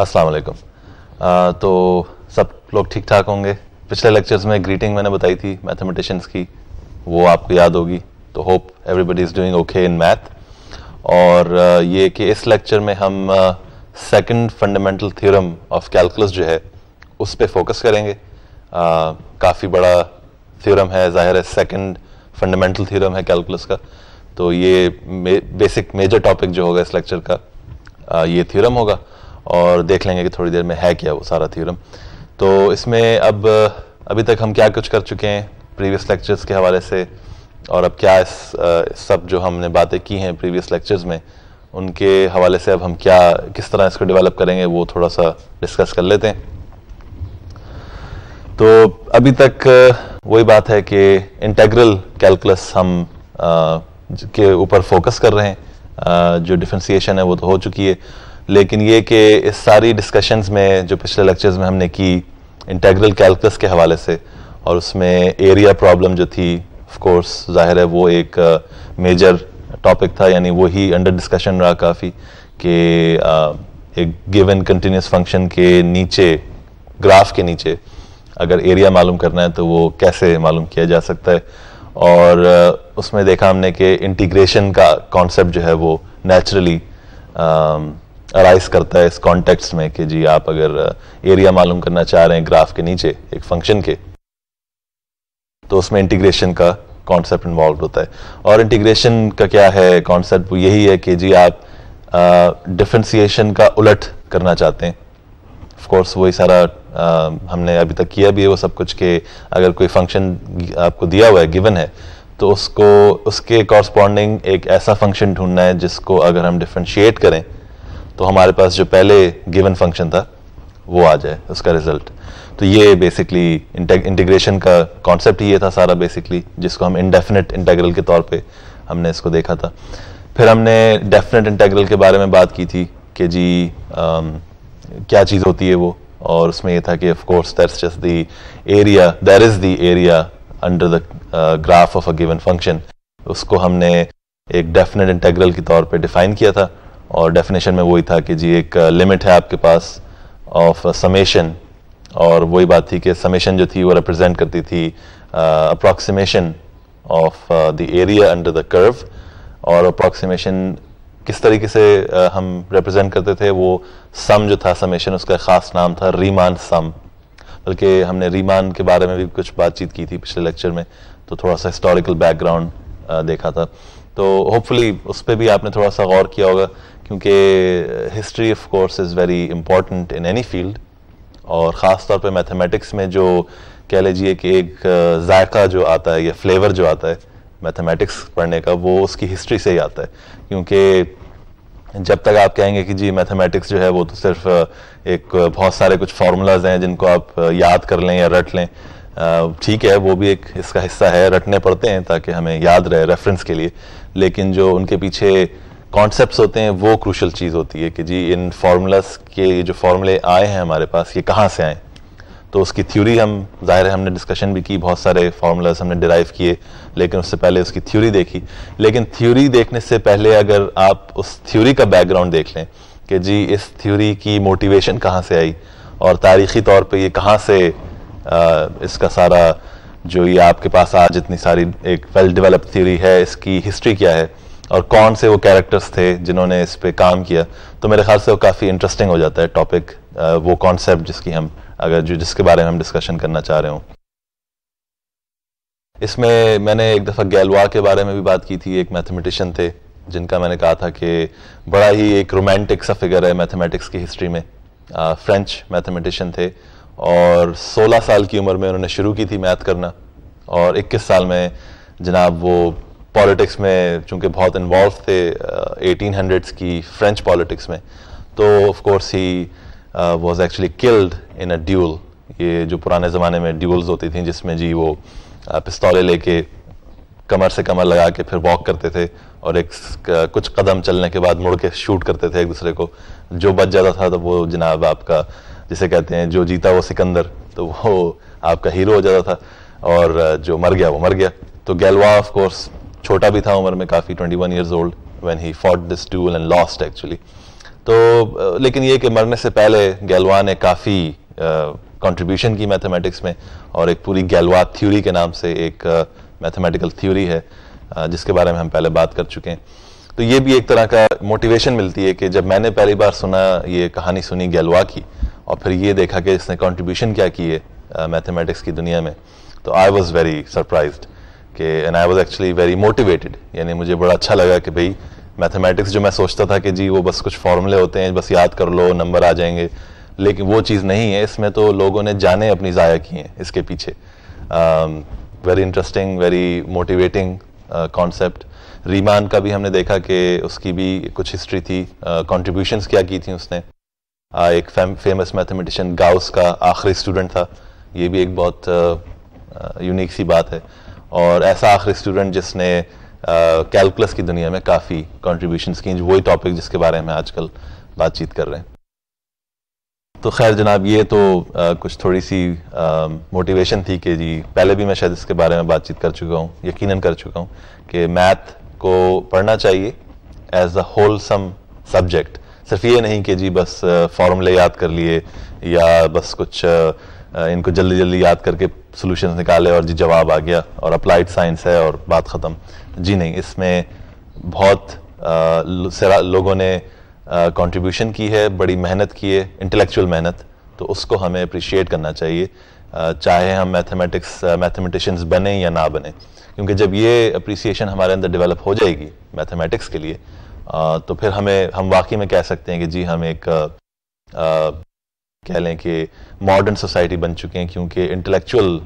अस्सलाम वालेकुम तो सब लोग ठीक ठाक होंगे पिछले लेक्चर्स में ग्रीटिंग मैंने बताई थी मैथमेटिशियंस की वो आपको याद होगी तो hope everybody is doing okay in math और ये कि इस लेक्चर में हम second fundamental theorem of calculus जो है उस पर फोकस करेंगे काफ़ी बड़ा थ्योरम है ज़ाहिर है सेकंड फंडामेंटल थ्योरम है कैलकुलस का तो ये बेसिक मेजर टॉपिक जो होगा इस लेक्चर का ये थ्योरम होगा और देख लेंगे कि थोड़ी देर में है क्या वो सारा थ्योरम तो इसमें अब अभी तक हम क्या कुछ कर चुके हैं प्रीवियस लेक्चर्स के हवाले से और अब क्या इस, इस सब जो हमने बातें की हैं प्रीवियस लेक्चर्स में उनके हवाले से अब हम क्या किस तरह इसको डेवलप करेंगे वो थोड़ा सा डिस्कस कर लेते हैं तो अभी तक वही बात है कि इंटेग्रल कैलकुलस हम आ, के ऊपर फोकस कर रहे हैं आ, जो डिफ्रेंसीशन है वो तो हो चुकी है लेकिन ये कि इस सारी डिस्कशंस में जो पिछले लेक्चर्स में हमने की इंटेग्रल कैलकुलस के हवाले से और उसमें एरिया प्रॉब्लम जो थी ऑफ कोर्स जाहिर है वो एक मेजर uh, टॉपिक था यानी वही अंडर डिस्कशन रहा काफ़ी कि uh, एक गिवन कंटिन्यूस फंक्शन के नीचे ग्राफ के नीचे अगर एरिया मालूम करना है तो वो कैसे मालूम किया जा सकता है और uh, उसमें देखा हमने कि इंटीग्रेशन का कॉन्सेप्ट जो है वो नेचुरली अराइज करता है इस कॉन्टेक्स्ट में कि जी आप अगर एरिया uh, मालूम करना चाह रहे हैं ग्राफ के नीचे एक फंक्शन के तो उसमें इंटीग्रेशन का कॉन्सेप्ट इन्वॉल्व होता है और इंटीग्रेशन का क्या है कॉन्सेप्ट वो यही है कि जी आप डिफ्रेंसीशन uh, का उलट करना चाहते हैं ऑफकोर्स वही सारा आ, uh, हमने अभी तक किया भी है वो सब कुछ के अगर कोई फंक्शन आपको दिया हुआ है गिवन है तो उसको उसके कॉरस्पॉन्डिंग एक ऐसा फंक्शन ढूंढना है जिसको अगर हम डिफ्रेंशिएट करें तो हमारे पास जो पहले गिवन फंक्शन था वो आ जाए उसका रिजल्ट तो ये बेसिकली इंटीग्रेशन का कॉन्सेप्ट ही ये था सारा बेसिकली जिसको हम इनडेफिनेट इंटेग्रल के तौर पे हमने इसको देखा था फिर हमने डेफिनेट इंटेग्रल के बारे में बात की थी कि जी आम, क्या चीज़ होती है वो और उसमें ये था कि of course course that's just the area there is the area under the graph of a given function उसको हमने एक डेफिनेट इंटेग्रल के तौर पे डिफाइन किया था और डेफिनेशन में वही था कि जी एक लिमिट uh, है आपके पास ऑफ समेशन uh, और वही बात थी कि समेशन जो थी वो रिप्रेजेंट करती थी approximation of the area under the curve और अप्रॉक्सीमेशन किस तरीके से uh, हम रिप्रेजेंट करते थे वो सम जो था समेशन उसका ख़ास नाम था रीमान सम बल्कि हमने रीमान के बारे में भी कुछ बातचीत की थी पिछले लेक्चर में तो थोड़ा सा हिस्टोरिकल बैकग्राउंड uh, देखा था तो होपफुली उस पर भी आपने थोड़ा सा गौर किया होगा क्योंकि history of course is very important in any field और ख़ास तौर पे मैथमेटिक्स में जो कह लीजिए कि एक uh, जायका जो आता है या फ्लेवर जो आता है मैथमेटिक्स पढ़ने का वो उसकी हिस्ट्री से ही आता है क्योंकि जब तक आप कहेंगे कि जी मैथमेटिक्स जो है वो तो सिर्फ uh, एक uh, बहुत सारे कुछ फार्मूलाज हैं जिनको आप याद कर लें या रट लें ठीक है वो भी एक इसका हिस्सा है रटने पड़ते हैं ताकि हमें याद रहे रेफरेंस के लिए लेकिन जो उनके पीछे कॉन्सेप्ट होते हैं वो क्रूशल चीज़ होती है कि जी इन फार्मूलास के जो फार्मूले आए हैं हमारे पास ये कहाँ से आए तो उसकी थ्योरी हम जाहिर है हमने डिस्कशन भी की बहुत सारे फार्मूलाज हमने डिराइव किए लेकिन उससे पहले उसकी थ्योरी देखी लेकिन थ्योरी देखने से पहले अगर आप उस थ्योरी का बैकग्राउंड देख लें कि जी इस थ्योरी की मोटिवेशन कहाँ से आई और तारीखी तौर पर ये कहाँ से आ, इसका सारा जो ये आपके पास आज इतनी सारी एक वेल डेवलप थ्योरी है इसकी हिस्ट्री क्या है और कौन से वो कैरेक्टर्स थे जिन्होंने इस पर काम किया तो मेरे ख्याल से वो काफ़ी इंटरेस्टिंग हो जाता है टॉपिक वो कॉन्सेप्ट जिसकी हम अगर जो जिसके बारे में हम डिस्कशन करना चाह रहे हों इसमें मैंने एक दफ़ा गैलवा के बारे में भी बात की थी एक मैथमेटिशियन थे जिनका मैंने कहा था कि बड़ा ही एक रोमांटिक सा फिगर है मैथमेटिक्स की हिस्ट्री में फ्रेंच मैथमेटिशियन थे और 16 साल की उम्र में उन्होंने शुरू की थी मैथ करना और 21 साल में जनाब वो पॉलिटिक्स में चूंकि बहुत इन्वॉल्व थे एटीन हंड्रेड्स की फ्रेंच पॉलिटिक्स में तो of course he was actually killed in a duel ये जो पुराने ज़माने में ड्यूल्स होती थी जिसमें जी वो पिस्तौले लेके कमर से कमर लगा के फिर वॉक करते थे और एक कुछ कदम चलने के बाद मुड़ के शूट करते थे एक दूसरे को जो बच जाता था तो वो जनाब आपका जिसे कहते हैं जो जीता वो सिकंदर तो वो आपका हीरो हो जाता था और जो मर गया वो मर गया तो गैलवा ऑफ कोर्स छोटा भी था उम्र में काफ़ी twenty one years old when he fought this duel and lost actually तो लेकिन ये कि मरने से पहले गैलवा ने काफ़ी कंट्रीब्यूशन की मैथमेटिक्स में और एक पूरी गैलवा थ्योरी के नाम से एक मैथमेटिकल थ्योरी है जिसके बारे में हम पहले बात कर चुके हैं तो ये भी एक तरह का मोटिवेशन मिलती है कि जब मैंने पहली बार सुना ये कहानी सुनी गैलवा की और फिर ये देखा कि इसने कंट्रीब्यूशन क्या किए मैथेमेटिक्स uh, की दुनिया में तो आई वॉज़ वेरी सरप्राइज कि and I was actually very motivated यानी मुझे बड़ा अच्छा लगा कि भाई मैथमेटिक्स जो मैं सोचता था कि जी वो बस कुछ फॉर्मूले होते हैं बस याद कर लो नंबर आ जाएंगे लेकिन वो चीज़ नहीं है इसमें तो लोगों ने जाने अपनी ज़ाया की हैं इसके पीछे very interesting very motivating concept Riemann का भी हमने देखा कि उसकी भी कुछ हिस्ट्री थी कॉन्ट्रीब्यूशन uh, क्या की थी उसने एक फेमस मैथमेटिशियन गाउस का आखिरी स्टूडेंट था ये भी एक बहुत यूनिक सी बात है और ऐसा आखिरी स्टूडेंट जिसने कैलकुलस की दुनिया में काफ़ी कॉन्ट्रीब्यूशन की वही टॉपिक जिसके बारे में आजकल बातचीत कर रहे हैं तो खैर जनाब ये तो आ, कुछ थोड़ी सी मोटिवेशन थी कि जी पहले भी मैं शायद इसके बारे में बातचीत कर चुका हूँ यकीनन कर चुका हूँ कि मैथ को पढ़ना चाहिए एज अ होलसम सब्जेक्ट सिर्फ ये नहीं कि जी बस फॉर्मूले याद कर लिए या बस कुछ इनको जल्दी जल्दी याद करके सोल्यूशन निकाले और जी जवाब आ गया और अप्लाइड साइंस है और बात ख़त्म जी नहीं इसमें बहुत आ, लोगों ने कंट्रीब्यूशन की है बड़ी मेहनत की है इंटेलेक्चुअल मेहनत तो उसको हमें अप्रिशिएट करना चाहिए चाहे हम मैथमेटिक्स मैथमेटिशंस बने या ना बने क्योंकि जब ये अप्रिसिएशन हमारे अंदर डेवलप हो जाएगी मैथमेटिक्स के लिए तो फिर हमें हम वाकई में कह सकते हैं कि जी हम एक आ, कह लें कि मॉडर्न सोसाइटी बन चुके हैं क्योंकि इंटेलेक्चुअल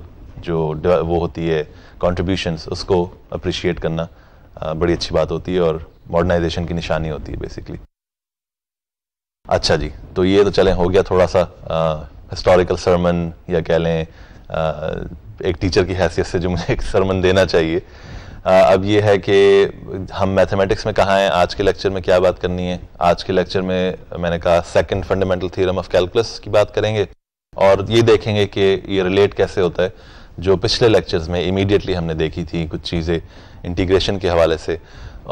जो वो होती है कॉन्ट्रीब्यूशंस उसको अप्रिशिएट करना बड़ी अच्छी बात होती है और मॉडर्नाइजेशन की निशानी होती है बेसिकली अच्छा जी तो ये तो चलें हो गया थोड़ा सा हिस्टोरिकल सरमन या कह लें आ, एक टीचर की हैसियत से जो मुझे एक सरमन देना चाहिए अब ये है कि हम मैथमेटिक्स में कहाँ हैं आज के लेक्चर में क्या बात करनी है आज के लेक्चर में मैंने कहा second fundamental theorem of calculus की बात करेंगे और ये देखेंगे कि ये रिलेट कैसे होता है जो पिछले लेक्चर्स में इमीडिएटली हमने देखी थी कुछ चीज़ें इंटीग्रेशन के हवाले से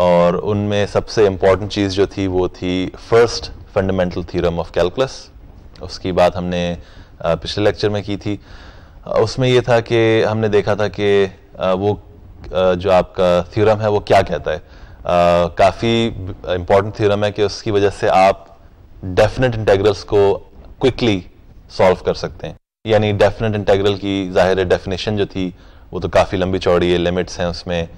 और उनमें सबसे इम्पॉर्टेंट चीज़ जो थी वो थी first fundamental theorem of calculus उसकी बात हमने पिछले लेक्चर में की थी उसमें यह था कि हमने देखा था कि वो जो आपका थ्योरम है वो क्या कहता है काफ़ी इंपॉर्टेंट थ्योरम है कि उसकी वजह से आप डेफिनेट इंटेग्रल्स को क्विकली सॉल्व कर सकते हैं यानी डेफिनेट इंटेग्रल की ज़ाहिर डेफिनेशन जो थी वो तो काफ़ी लंबी चौड़ी है लिमिट्स हैं उसमें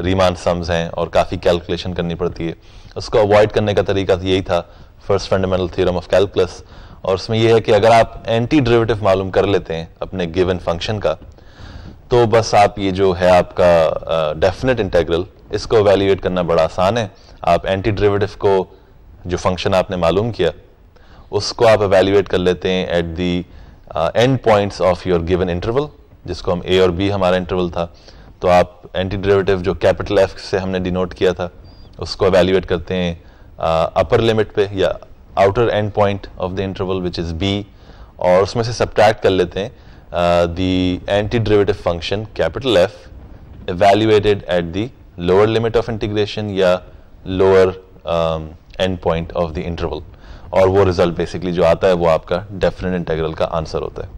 रीमान सम्स हैं और काफ़ी कैलकुलेशन करनी पड़ती है उसको अवॉइड करने का तरीका तो यही था first fundamental theorem of calculus और उसमें यह है कि अगर आप एंटी ड्रिवेटिव मालूम कर लेते हैं अपने गिवन फंक्शन का तो बस आप ये जो है आपका डेफिनेट इंटेग्रल इसको वैल्यूएट करना बड़ा आसान है आप एंटी ड्रिवेटिव को जो फंक्शन आपने मालूम किया उसको आप वैल्यूएट कर लेते हैं at the end points of your given interval जिसको हम ए और बी हमारा इंटरवल था तो आप एंटी ड्रिवेटिव जो कैपिटल एफ से हमने डिनोट किया था उसको वैल्यूएट करते हैं अपर uh, लिमिट पे या outer end point of the interval which is B और उसमें से सब्ट्रैक्ट कर लेते हैं Uh, the antiderivative function capital F evaluated at the lower limit of integration या lower um, end point of the interval और वो result basically जो आता है वो आपका डेफिनेट इंटेग्रल का आंसर होता है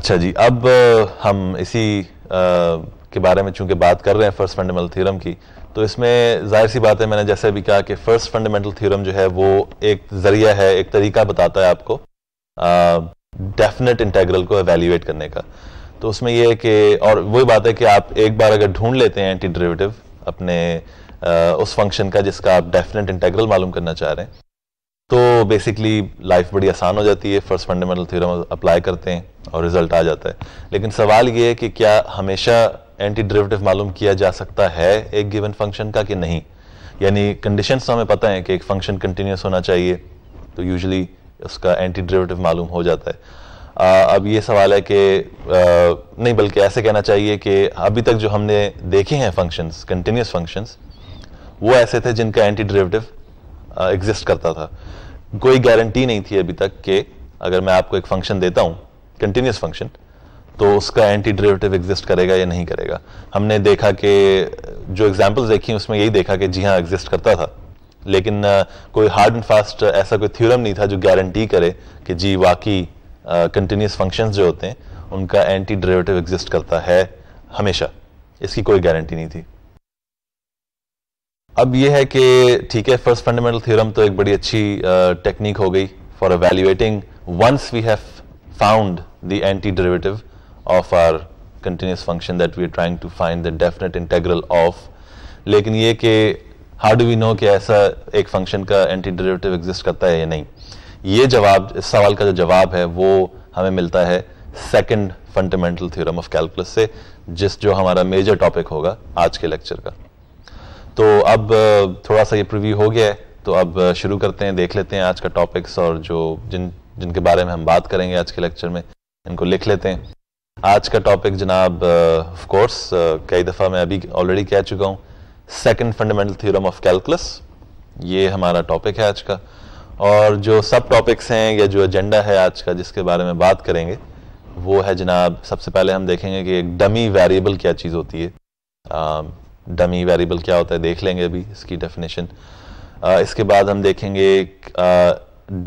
अच्छा जी अब uh, हम इसी आ, uh, के बारे में चूंकि बात कर रहे हैं फर्स्ट फंडामेंटल थ्योरम की तो इसमें जाहिर सी बात है मैंने जैसे भी कहा कि फर्स्ट फंडामेंटल थ्योरम जो है वो एक जरिया है एक तरीका बताता है आपको आ, डेफिनेट इंटेग्रल को एवेल्यूएट करने का तो उसमें यह है कि और वही बात है कि आप एक बार अगर ढूंढ लेते हैं एंटी डेरिवेटिव अपने आ, उस फंक्शन का जिसका आप डेफिनेट इंटेग्रल मालूम करना चाह रहे हैं तो बेसिकली लाइफ बड़ी आसान हो जाती है फर्स्ट फंडामेंटल थ्योरम अप्लाई करते हैं और रिजल्ट आ जाता है लेकिन सवाल ये है कि क्या हमेशा एंटी डेरिवेटिव मालूम किया जा सकता है एक गिवन फंक्शन का कि नहीं यानी कंडीशंस तो हमें पता है कि एक फंक्शन कंटिन्यूस होना चाहिए तो यूजली उसका एंटी ड्रेविटिव मालूम हो जाता है आ, अब ये सवाल है कि नहीं बल्कि ऐसे कहना चाहिए कि अभी तक जो हमने देखे हैं फंक्शंस कंटिन्यूस फंक्शंस वो ऐसे थे जिनका एंटी डेरिवेटिव एग्जिस्ट करता था कोई गारंटी नहीं थी अभी तक कि अगर मैं आपको एक फंक्शन देता हूँ कंटिन्यूस फंक्शन तो उसका एंटी डेरिवेटिव एग्जिस्ट करेगा या नहीं करेगा हमने देखा कि जो एग्जाम्पल्स देखी उसमें यही देखा कि जी हाँ एग्जिस्ट करता था लेकिन कोई हार्ड एंड फास्ट ऐसा कोई थ्योरम नहीं था जो गारंटी करे कि जी वाकई कंटिन्यूस फंक्शंस जो होते हैं उनका एंटी डेरिवेटिव एग्जिस्ट करता है हमेशा इसकी कोई गारंटी नहीं थी अब यह है कि ठीक है फर्स्ट फंडामेंटल थ्योरम तो एक बड़ी अच्छी टेक्निक हो गई for once we have found the anti antiderivative of our continuous function that we are trying to find the definite integral of लेकिन ये कि हाउ डू वी नो कि ऐसा एक फंक्शन का एंटी डेरिवेटिव एग्जिस्ट करता है या नहीं ये जवाब इस सवाल का जो जवाब है वो हमें मिलता है second fundamental theorem of calculus से जिस जो हमारा मेजर टॉपिक होगा आज के लेक्चर का तो अब थोड़ा सा ये प्रिव्यू हो गया है तो अब शुरू करते हैं देख लेते हैं आज का टॉपिक्स और जो जिन जिनके बारे में हम बात करेंगे आज के लेक्चर में इनको लिख लेते हैं आज का टॉपिक जनाब ऑफ कोर्स कई दफ़ा मैं अभी ऑलरेडी कह चुका हूँ second fundamental theorem of calculus ये हमारा टॉपिक है आज का और जो सब टॉपिक्स हैं या जो एजेंडा है आज का जिसके बारे में बात करेंगे वो है जनाब सबसे पहले हम देखेंगे कि एक डमी वेरिएबल क्या चीज़ होती है डमी वेरिएबल क्या होता है देख लेंगे अभी इसकी डेफिनेशन इसके बाद हम देखेंगे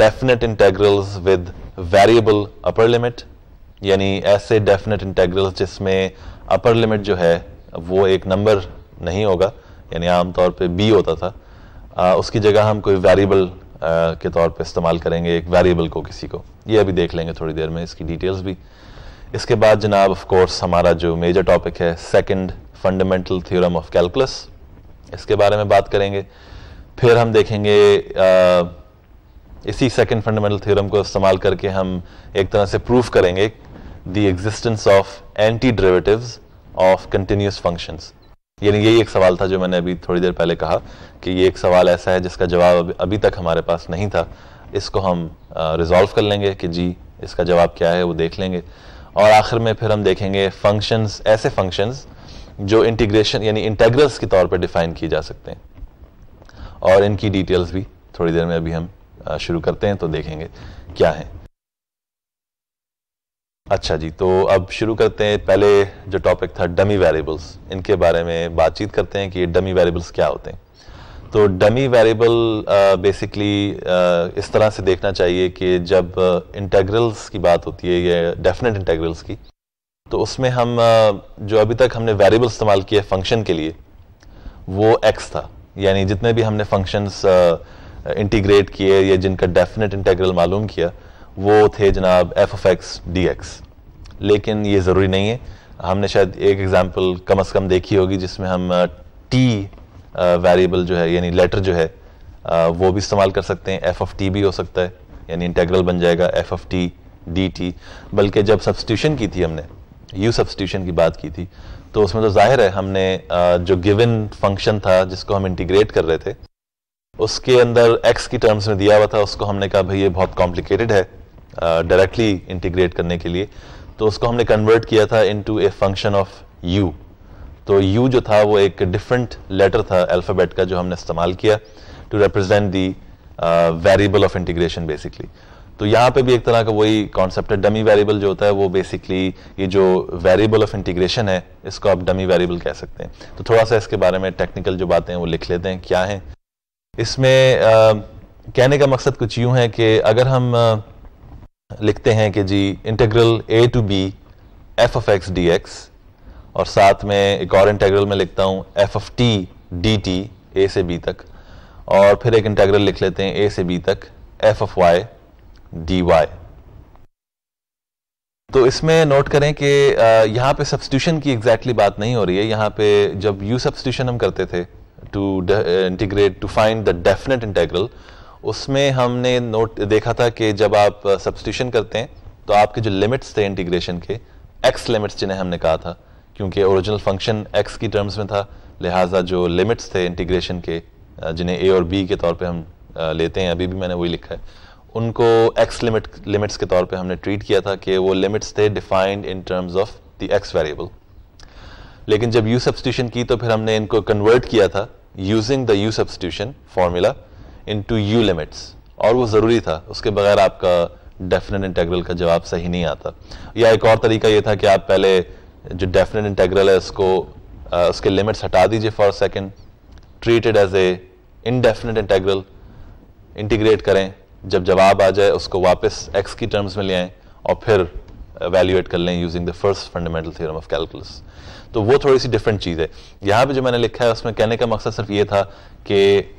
definite integrals with variable upper limit यानी ऐसे डेफिनेट इंटेग्रल्स जिसमें अपर लिमिट जो है वो एक नंबर नहीं होगा यानी आमतौर पे बी होता था आ, उसकी जगह हम कोई वेरिएबल के तौर पे इस्तेमाल करेंगे एक वेरिएबल को किसी को ये अभी देख लेंगे थोड़ी देर में इसकी डिटेल्स भी इसके बाद जनाब ऑफ कोर्स हमारा जो मेजर टॉपिक है second fundamental theorem of calculus इसके बारे में बात करेंगे फिर हम देखेंगे आ, इसी सेकंड फंडामेंटल थ्योरम को इस्तेमाल करके हम एक तरह से प्रूफ करेंगे the existence of anti derivatives of continuous functions यानी यही एक सवाल था जो मैंने अभी थोड़ी देर पहले कहा कि ये एक सवाल ऐसा है जिसका जवाब अभी तक हमारे पास नहीं था इसको हम रिजॉल्व कर लेंगे कि जी इसका जवाब क्या है वो देख लेंगे और आखिर में फिर हम देखेंगे फंक्शंस ऐसे फंक्शंस जो इंटीग्रेशन यानी इंटेग्रल्स के तौर पर डिफाइन किए जा सकते हैं और इनकी डिटेल्स भी थोड़ी देर में अभी हम शुरू करते हैं तो देखेंगे क्या है अच्छा जी तो अब शुरू करते हैं पहले जो टॉपिक था डमी वेरिएबल्स इनके बारे में बातचीत करते हैं कि ये डमी वेरिएबल्स क्या होते हैं तो डमी वेरिएबल बेसिकली इस तरह से देखना चाहिए कि जब इंटेग्रल्स की बात होती है या डेफिनेट इंटेग्रल्स की तो उसमें हम जो अभी तक हमने वेरिएबल इस्तेमाल किए फंक्शन के लिए वो एक्स था यानी जितने भी हमने फंक्शंस इंटीग्रेट किए या जिनका डेफिनेट इंटेग्रल मालूम किया वो थे जनाब F of X D X लेकिन ये ज़रूरी नहीं है हमने शायद एक एग्जांपल कम अज़ कम देखी होगी जिसमें हम टी वेरिएबल जो है यानी लेटर जो है वो भी इस्तेमाल कर सकते हैं एफ ऑफ टी भी हो सकता है यानी इंटेग्रल बन जाएगा F of T D T बल्कि जब सब्सटीट्यूशन की थी हमने यू सब्सटीट्यूशन की बात की थी तो उसमें तो जाहिर है हमने जो गिवन फंक्शन था जिसको हम इंटीग्रेट कर रहे थे उसके अंदर एक्स की टर्म्स में दिया हुआ था उसको हमने कहा भाई ये बहुत कॉम्प्लिकेटेड है डायरेक्टली uh, इंटीग्रेट करने के लिए तो उसको हमने कन्वर्ट किया था in a function of U तो यू जो था वो एक डिफरेंट लेटर था अल्फ़ाबेट का जो हमने इस्तेमाल किया to represent the variable of integration basically तो यहाँ पे भी एक तरह का वही कॉन्सेप्ट है डमी वेरिएबल जो होता है वो बेसिकली ये जो वेरिएबल ऑफ इंटीग्रेशन है इसको आप डमी वेरिएबल कह सकते हैं तो थोड़ा सा इसके बारे में टेक्निकल जो बातें हैं वो लिख लेते हैं क्या हैं इसमें आ, कहने का मकसद कुछ यूँ है कि अगर हम आ, लिखते हैं कि G integral A to B F of X D X और साथ में एक और इंटीग्रल में लिखता हूँ F of T D T A से बी तक और फिर एक इंटीग्रल लिख लेते हैं ए से बी तक F of Y D Y तो इसमें नोट करें कि यहाँ पे सब्सटीट्यूशन की एग्जैक्टली exactly बात नहीं हो रही है यहाँ पे जब यू सब्सटीट्यूशन हम करते थे to integrate to find the definite integral उसमें हमने नोट देखा था कि जब आप सब्सटीट्यूशन uh, करते हैं तो आपके जो लिमिट्स थे इंटीग्रेशन के एक्स लिमिट्स जिन्हें हमने कहा था क्योंकि ओरिजिनल फंक्शन एक्स की टर्म्स में था लिहाजा जो लिमिट्स थे इंटीग्रेशन के uh, जिन्हें ए और बी के तौर पे हम uh, लेते हैं अभी भी मैंने वही लिखा है उनको एक्स लिमिट लिमिट्स के तौर पे हमने ट्रीट किया था कि वो लिमिट्स थे defined in terms of the X variable लेकिन जब यू सब्सटीट्यूशन की तो फिर हमने इनको कन्वर्ट किया था using the U substitution formula into U limits और वो ज़रूरी था उसके बगैर आपका डेफिनेट इंटेग्रल का जवाब सही नहीं आता या एक और तरीका ये था कि आप पहले जो डेफिनेट इंटेग्रल है उसको आ, उसके लिमिट्स हटा दीजिए for second treated as a indefinite integral integrate करें जब जवाब आ जाए उसको वापस एक्स की टर्म्स में ले आए और फिर वैल्यूएट कर लें using the first fundamental theorem of calculus तो वो थोड़ी सी डिफरेंट चीज़ है यहाँ पे जो मैंने लिखा है उसमें कहने का मकसद सिर्फ ये था कि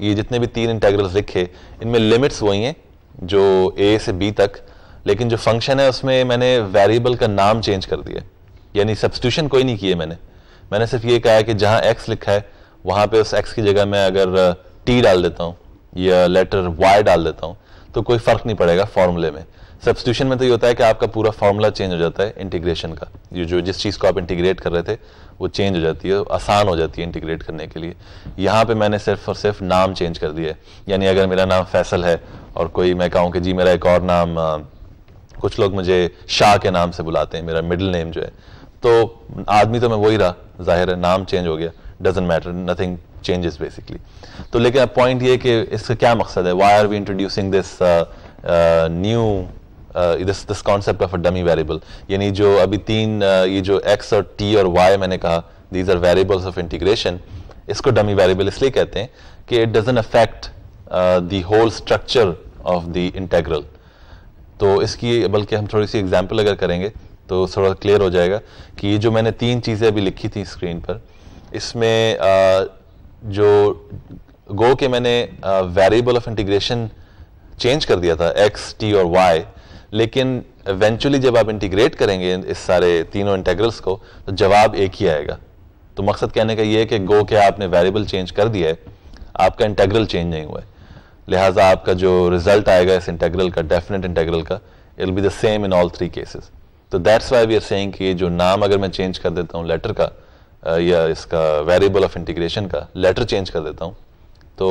ये जितने भी तीन इंटेग्रल्स लिखे इनमें लिमिट्स वही हैं जो ए से बी तक लेकिन जो फंक्शन है उसमें मैंने वेरिएबल का नाम चेंज कर दिया यानी सब्सटूशन कोई नहीं किए मैंने मैंने सिर्फ ये कहा कि जहाँ एक्स लिखा है वहाँ पे उस एक्स की जगह मैं अगर टी डाल देता हूँ या लेटर वाई डाल देता हूँ तो कोई फर्क नहीं पड़ेगा फॉर्मूले में सब्सिट्यूशन में तो ये होता है कि आपका पूरा फार्मूला चेंज हो जाता है इंटीग्रेशन का ये जो जिस चीज़ को आप इंटीग्रेट कर रहे थे वो चेंज हो जाती है आसान हो जाती है इंटीग्रेट करने के लिए यहाँ पे मैंने सिर्फ और सिर्फ नाम चेंज कर दिया है यानी अगर मेरा नाम फैसल है और कोई मैं कहूँ कि जी मेरा एक और नाम कुछ लोग मुझे शाह के नाम से बुलाते हैं मेरा मिडिल नेम जो है तो आदमी तो मैं वही रहा जाहिर है नाम चेंज हो गया doesn't matter nothing changes basically तो लेकिन अब पॉइंट ये कि इसका क्या मकसद है why are we introducing this new this this concept of a dummy variable यानी जो अभी तीन uh, ये जो एक्स और टी और वाई मैंने कहा these are variables of integration इसको डमी वेरिएबल इसलिए कहते हैं कि it doesn't affect the whole structure of the integral तो इसकी बल्कि हम थोड़ी सी एग्जाम्पल अगर करेंगे तो थोड़ा क्लियर हो जाएगा कि ये जो मैंने तीन चीज़ें अभी लिखी थी स्क्रीन पर इसमें uh, जो गो के मैंने वेरिएबल ऑफ इंटीग्रेशन चेंज कर दिया था एक्स टी और वाई लेकिन इवेंचुअली जब आप इंटीग्रेट करेंगे इस सारे तीनों इंटेग्रल्स को तो जवाब एक ही आएगा तो मकसद कहने का ये है कि गो के आपने वेरिएबल चेंज कर दिया है आपका इंटेग्रल चेंज नहीं हुआ है लिहाजा आपका जो रिजल्ट आएगा इस इंटेग्रल का डेफिनेट इंटेग्रल का it be the same in all three cases तो that's why we are saying कि जो नाम अगर मैं चेंज कर देता हूँ लेटर का या इसका वेरिएबल ऑफ इंटीग्रेशन का लेटर चेंज कर देता हूँ तो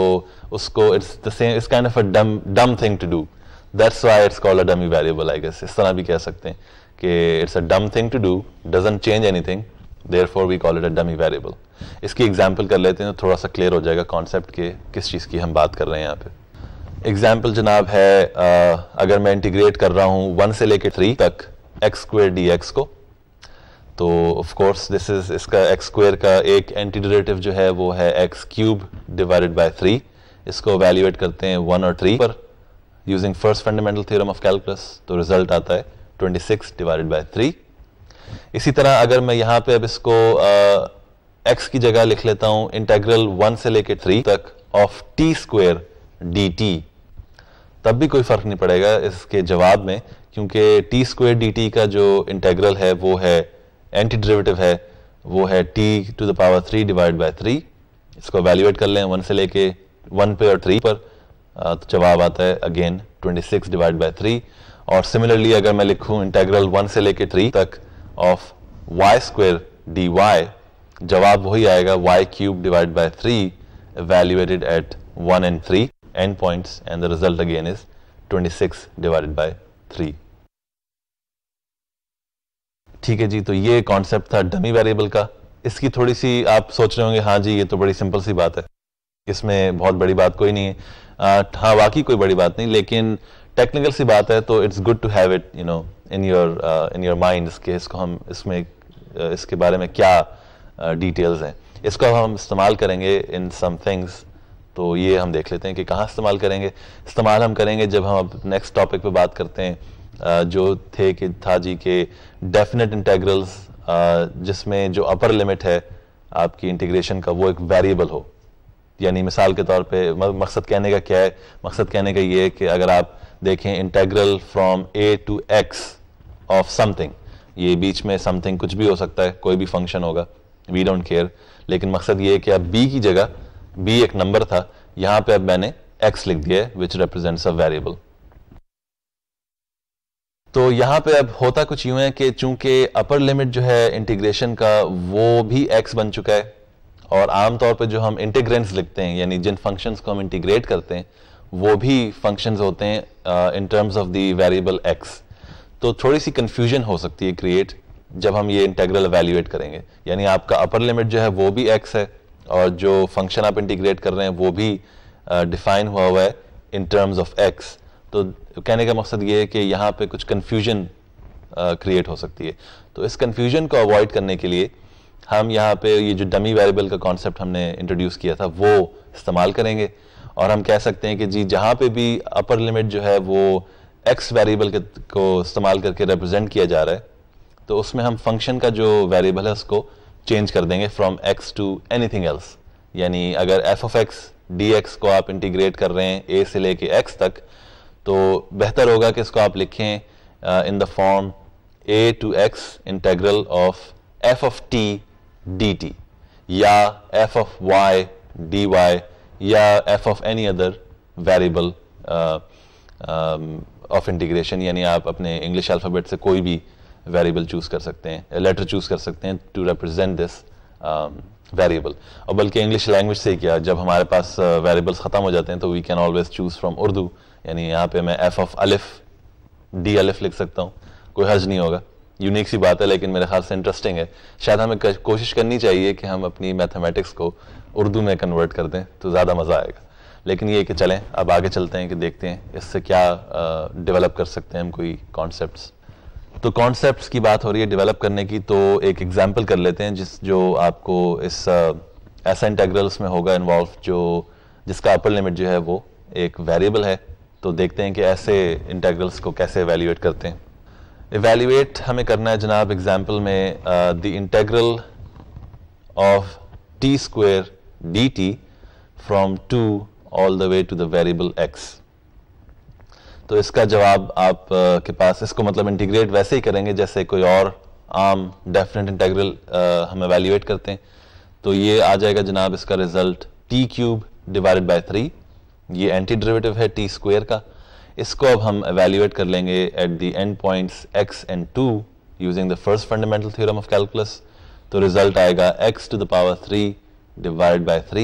उसको it's the same it's kind of a dumb dumb thing to do that's why it's called a dummy variable I guess इस तरह भी कह सकते हैं कि it's a dumb thing to do doesn't change anything therefore we call it a dummy variable इसकी example कर लेते हैं तो थोड़ा सा क्लियर हो जाएगा कॉन्सेप्ट के किस चीज़ की हम बात कर रहे हैं यहाँ पे एग्जाम्पल जनाब है आ, अगर मैं इंटीग्रेट कर रहा हूँ वन से लेकर थ्री तक एक्स स्क्वेयर डी एक्स को तो ऑफ कोर्स दिस इज इसका एक्स स्क्वेयर का एक एंटी डेरेटिव जो है वो है X cube divided by three इसको वैल्यूएट करते हैं वन और थ्री पर using first fundamental theorem of calculus तो रिजल्ट आता है 26 डिवाइडेड बाय 3 इसी तरह अगर मैं यहां पे अब इसको एक्स की जगह लिख लेता हूं इंटेग्रल वन से लेके थ्री तक of T square D T तब भी कोई फर्क नहीं पड़ेगा इसके जवाब में क्योंकि टी स्क्वेयर डी टी का जो इंटेग्रल है वो है एंटी डेरिवेटिव है वो है T to the power three divide by three इसको वैल्यूएट कर लें वन से लेके वन पे और थ्री पर तो जवाब आता है अगेन 26 डिवाइड बाय 3 और सिमिलरली अगर मैं लिखूं इंटेग्रल 1 से लेके 3 तक of Y square D Y जवाब वही आएगा y cube divide by 3 evaluated at 1 and 3 end points and the result again is 26 divided by 3 ठीक है जी तो ये कॉन्सेप्ट था डमी वेरिएबल का इसकी थोड़ी सी आप सोच रहे होंगे हाँ जी ये तो बड़ी सिंपल सी बात है इसमें बहुत बड़ी बात कोई नहीं है हाँ वाकई कोई बड़ी बात नहीं लेकिन टेक्निकल सी बात है तो it's good to have it you know in your in your mind इसके इसको हम इसमें इसके बारे में क्या डिटेल्स हैं इसको हम इस्तेमाल करेंगे इन सम थिंग्स तो ये हम देख लेते हैं कि कहाँ इस्तेमाल करेंगे इस्तेमाल हम करेंगे जब हम अब नेक्स्ट टॉपिक पे बात करते हैं जो थे कि था जी के डेफिनेट इंटेग्रल्स जिसमें जो अपर लिमिट है आपकी इंटीग्रेशन का वो एक वेरिएबल हो यानी मिसाल के तौर पे मकसद कहने का क्या है मकसद कहने का ये है कि अगर आप देखें integral from A to x of something ये बीच में समथिंग कुछ भी हो सकता है कोई भी फंक्शन होगा वी डोंट केयर लेकिन मकसद ये है कि अब बी की जगह बी एक नंबर था यहाँ पे अब मैंने एक्स लिख दिया है विच रिप्रेजेंट्स अ वेरिएबल तो यहाँ पे अब होता कुछ यूं है कि चूंकि अपर लिमिट जो है इंटीग्रेशन का वो भी एक्स बन चुका है और आमतौर पर जो हम इंटीग्रेंट्स लिखते हैं यानी जिन फंक्शंस को हम इंटीग्रेट करते हैं वो भी फंक्शंस होते हैं in terms of the variable X तो थोड़ी सी कन्फ्यूजन हो सकती है क्रिएट जब हम ये इंटेग्रल वैल्यूएट करेंगे यानी आपका अपर लिमिट जो है वो भी एक्स है और जो फंक्शन आप इंटीग्रेट कर रहे हैं वो भी डिफाइन uh, हुआ हुआ है इन टर्म्स ऑफ एक्स तो कहने का मकसद ये है कि यहाँ पे कुछ कन्फ्यूजन क्रिएट uh, हो सकती है तो इस कन्फ्यूजन को अवॉइड करने के लिए हम यहाँ पे ये जो डमी वेरिएबल का कॉन्सेप्ट हमने इंट्रोड्यूस किया था वो इस्तेमाल करेंगे और हम कह सकते हैं कि जी जहाँ पे भी अपर लिमिट जो है वो एक्स वेरिएबल को इस्तेमाल करके रिप्रेजेंट किया जा रहा है तो उसमें हम फंक्शन का जो वेरिएबल है उसको चेंज कर देंगे from X to anything else यानी अगर F of X D X को आप इंटीग्रेट कर रहे हैं ए से लेके एक्स तक तो बेहतर होगा कि इसको आप लिखें in the form A to X integral of F of T dt या f of y dy या f of any other variable uh, um, यानी आप अपने इंग्लिश अल्फ़ाबेट से कोई भी वेरिएबल चूज़ कर सकते हैं लेटर चूज़ कर सकते हैं टू रिप्रेजेंट दिस वेरिएबल और बल्कि इंग्लिश लैंग्वेज से क्या जब हमारे पास वेरिएबल्स uh, ख़त्म हो जाते हैं तो we can always choose from Urdu यानी यहाँ पे मैं एफ ऑफ अलिफ डी अलिफ लिख सकता हूँ कोई हर्ज नहीं होगा यूनिक सी बात है लेकिन मेरे ख्याल से इंटरेस्टिंग है शायद हमें कोशिश करनी चाहिए कि हम अपनी मैथमेटिक्स को उर्दू में कन्वर्ट कर दें तो ज़्यादा मज़ा आएगा लेकिन ये कि चलें अब आगे चलते हैं कि देखते हैं इससे क्या डेवलप कर सकते हैं हम कोई कॉन्सेप्ट तो कॉन्सेप्ट की बात हो रही है डेवलप करने की तो एक एग्ज़ाम्पल कर लेते हैं जिस जो आपको इस ऐसा इंटेग्रल्स में होगा इन्वॉल्व जो जिसका अपर लिमिट जो है वो एक वेरिएबल है तो देखते हैं कि ऐसे इंटेग्रल्स को कैसे एवेल्यूएट करते हैं इवेल्यूएट हमें करना है जनाब एग्जाम्पल में the integral of T square D T from two all the way to the variable X तो इसका जवाब आप uh, के पास इसको मतलब इंटीग्रेट वैसे ही करेंगे जैसे कोई और आम डेफिनेट इंटेग्रल uh, हम एवेल्यूएट करते हैं तो ये आ जाएगा जनाब इसका result T cube divided by three ये एंटी डेरिवेटिव है टी स्क्वेयर का इसको अब हम एवेल्यूएट कर लेंगे at the end points X and two using the first fundamental theorem of calculus तो रिजल्ट आएगा X to the power three divide by three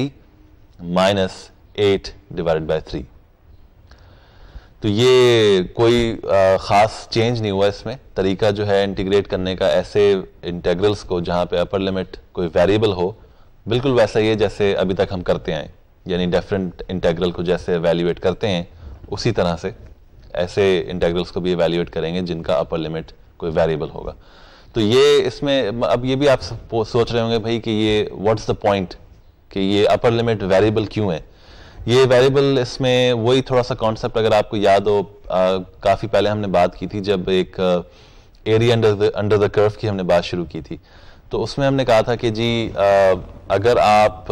minus eight divide by three तो ये कोई खास चेंज नहीं हुआ इसमें तरीका जो है इंटीग्रेट करने का ऐसे इंटेग्रल्स को जहाँ पे अपर लिमिट कोई वेरिएबल हो बिल्कुल वैसा ही है जैसे अभी तक हम करते आए यानी डिफरेंट इंटेग्रल को जैसे वैल्यूएट करते हैं उसी तरह से ऐसे इंटेग्रल्स को भी एवेल्यूएट करेंगे जिनका अपर लिमिट कोई वेरिएबल होगा तो ये इसमें अब ये भी आप सोच रहे होंगे भाई कि ये व्हाट्स द पॉइंट कि ये अपर लिमिट वेरिएबल क्यों है ये वेरिएबल इसमें वही थोड़ा सा कॉन्सेप्ट अगर आपको याद हो आ, काफ़ी पहले हमने बात की थी जब एक area under under the curve की हमने बात शुरू की थी तो उसमें हमने कहा था कि जी आ, अगर आप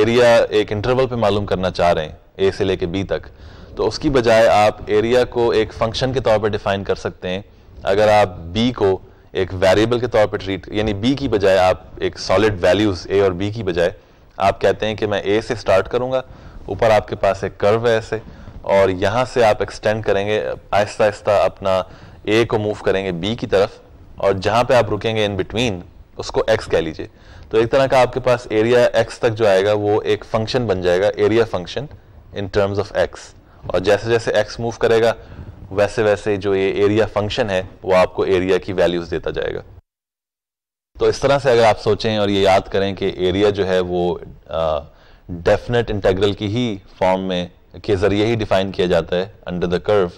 एरिया एक इंटरवल पे मालूम करना चाह रहे हैं ए से लेके बी तक तो उसकी बजाय आप एरिया को एक फंक्शन के तौर पर डिफाइन कर सकते हैं अगर आप बी को एक वेरिएबल के तौर पर ट्रीट यानी बी की बजाय आप एक सॉलिड वैल्यूज़ ए और बी की बजाय आप कहते हैं कि मैं ए से स्टार्ट करूँगा ऊपर आपके पास एक कर्व है ऐसे और यहाँ से आप एक्सटेंड करेंगे आहिस्ता आहिस्ता अपना ए को मूव करेंगे बी की तरफ और जहाँ पे आप रुकेंगे इन बिटवीन उसको एक्स कह लीजिए तो एक तरह का आपके पास एरिया एक्स तक जो आएगा वो एक फंक्शन बन जाएगा area function in terms of x और जैसे जैसे एक्स मूव करेगा वैसे वैसे जो ये एरिया फंक्शन है वो आपको एरिया की वैल्यूज देता जाएगा तो इस तरह से अगर आप सोचें और ये याद करें कि एरिया जो है वो डेफिनेट इंटेग्रल की ही फॉर्म में के जरिए ही डिफाइन किया जाता है अंडर द कर्व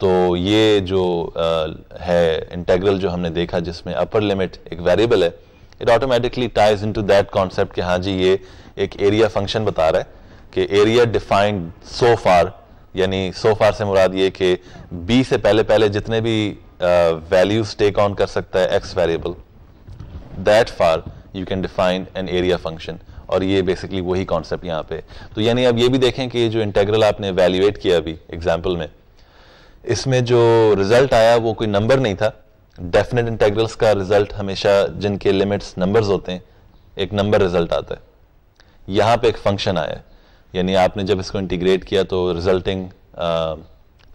तो ये जो uh, है इंटेग्रल जो हमने देखा जिसमें अपर लिमिट एक वेरिएबल है it automatically ties into that concept कि हाँ जी ये एक एरिया फंक्शन बता रहा है कि एरिया डिफाइंड सो फार यानी सो फार से मुराद ये कि बी से पहले पहले जितने भी वैल्यूज टेक ऑन कर सकता है x variable that for you can define an area function और ये बेसिकली वही कॉन्सेप्ट यहाँ पे तो यानी अब ये भी देखें कि जो इंटेग्रल आपने वैल्यूएट किया अभी एग्जाम्पल में इसमें जो रिजल्ट आया वो कोई नंबर नहीं था डेफिनेट इंटेग्रल्स का रिजल्ट हमेशा जिनके लिमिट्स नंबर्स होते हैं एक नंबर रिजल्ट आता है यहाँ पे एक फंक्शन आया है यानी आपने जब इसको इंटीग्रेट किया तो resulting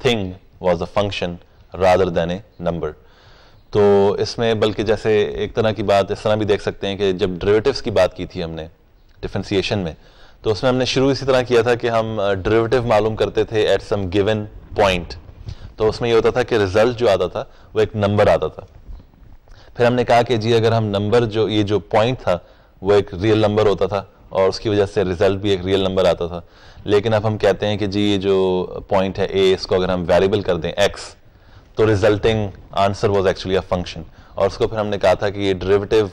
thing was a function rather than a number तो इसमें बल्कि जैसे एक तरह की बात इस तरह भी देख सकते हैं कि जब डेरिवेटिव्स की बात की थी हमने डिफ्रेंसीशन में तो उसमें हमने शुरू इसी तरह किया था कि हम डेरिवेटिव uh, मालूम करते थे एट सम गिवन पॉइंट तो उसमें ये होता था कि रिजल्ट जो आता था वो एक नंबर आता था फिर हमने कहा कि जी अगर हम नंबर जो ये जो पॉइंट था वो एक रियल नंबर होता था और उसकी वजह से रिजल्ट भी एक रियल नंबर आता था लेकिन अब हम कहते हैं कि जी ये जो पॉइंट है ए इसको अगर हम वेरिएबल कर दें एक्स तो resulting answer was actually a function और उसको फिर हमने कहा था कि ये डेरिवेटिव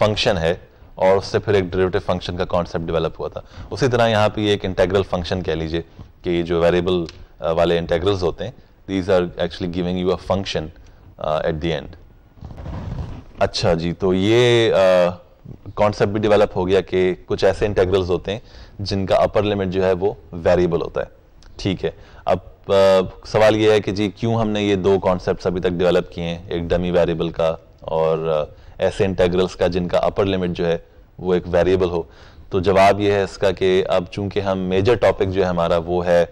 फंक्शन है और उससे फिर एक डेरिवेटिव फंक्शन का कॉन्सेप्ट डेवलप हुआ था उसी तरह यहाँ पे एक इंटेग्रल फंक्शन कह लीजिए कि जो वेरिएबल वाले इंटेग्रल्स होते हैं these are actually giving you a function at the end अच्छा जी तो ये uh, कॉन्सेप्ट भी डेवलप हो गया कि कुछ ऐसे इंटेग्रल्स होते हैं जिनका अपर लिमिट जो है वो वेरिएबल होता है ठीक है अब आ, सवाल ये है कि जी क्यों हमने ये दो कॉन्सेप्ट अभी तक डेवलप किए हैं एक डमी वेरिएबल का और ऐसे इंटेग्रल्स का जिनका अपर लिमिट जो है वो एक वेरिएबल हो तो जवाब ये है इसका कि अब चूंकि हम मेजर टॉपिक जो है हमारा वो है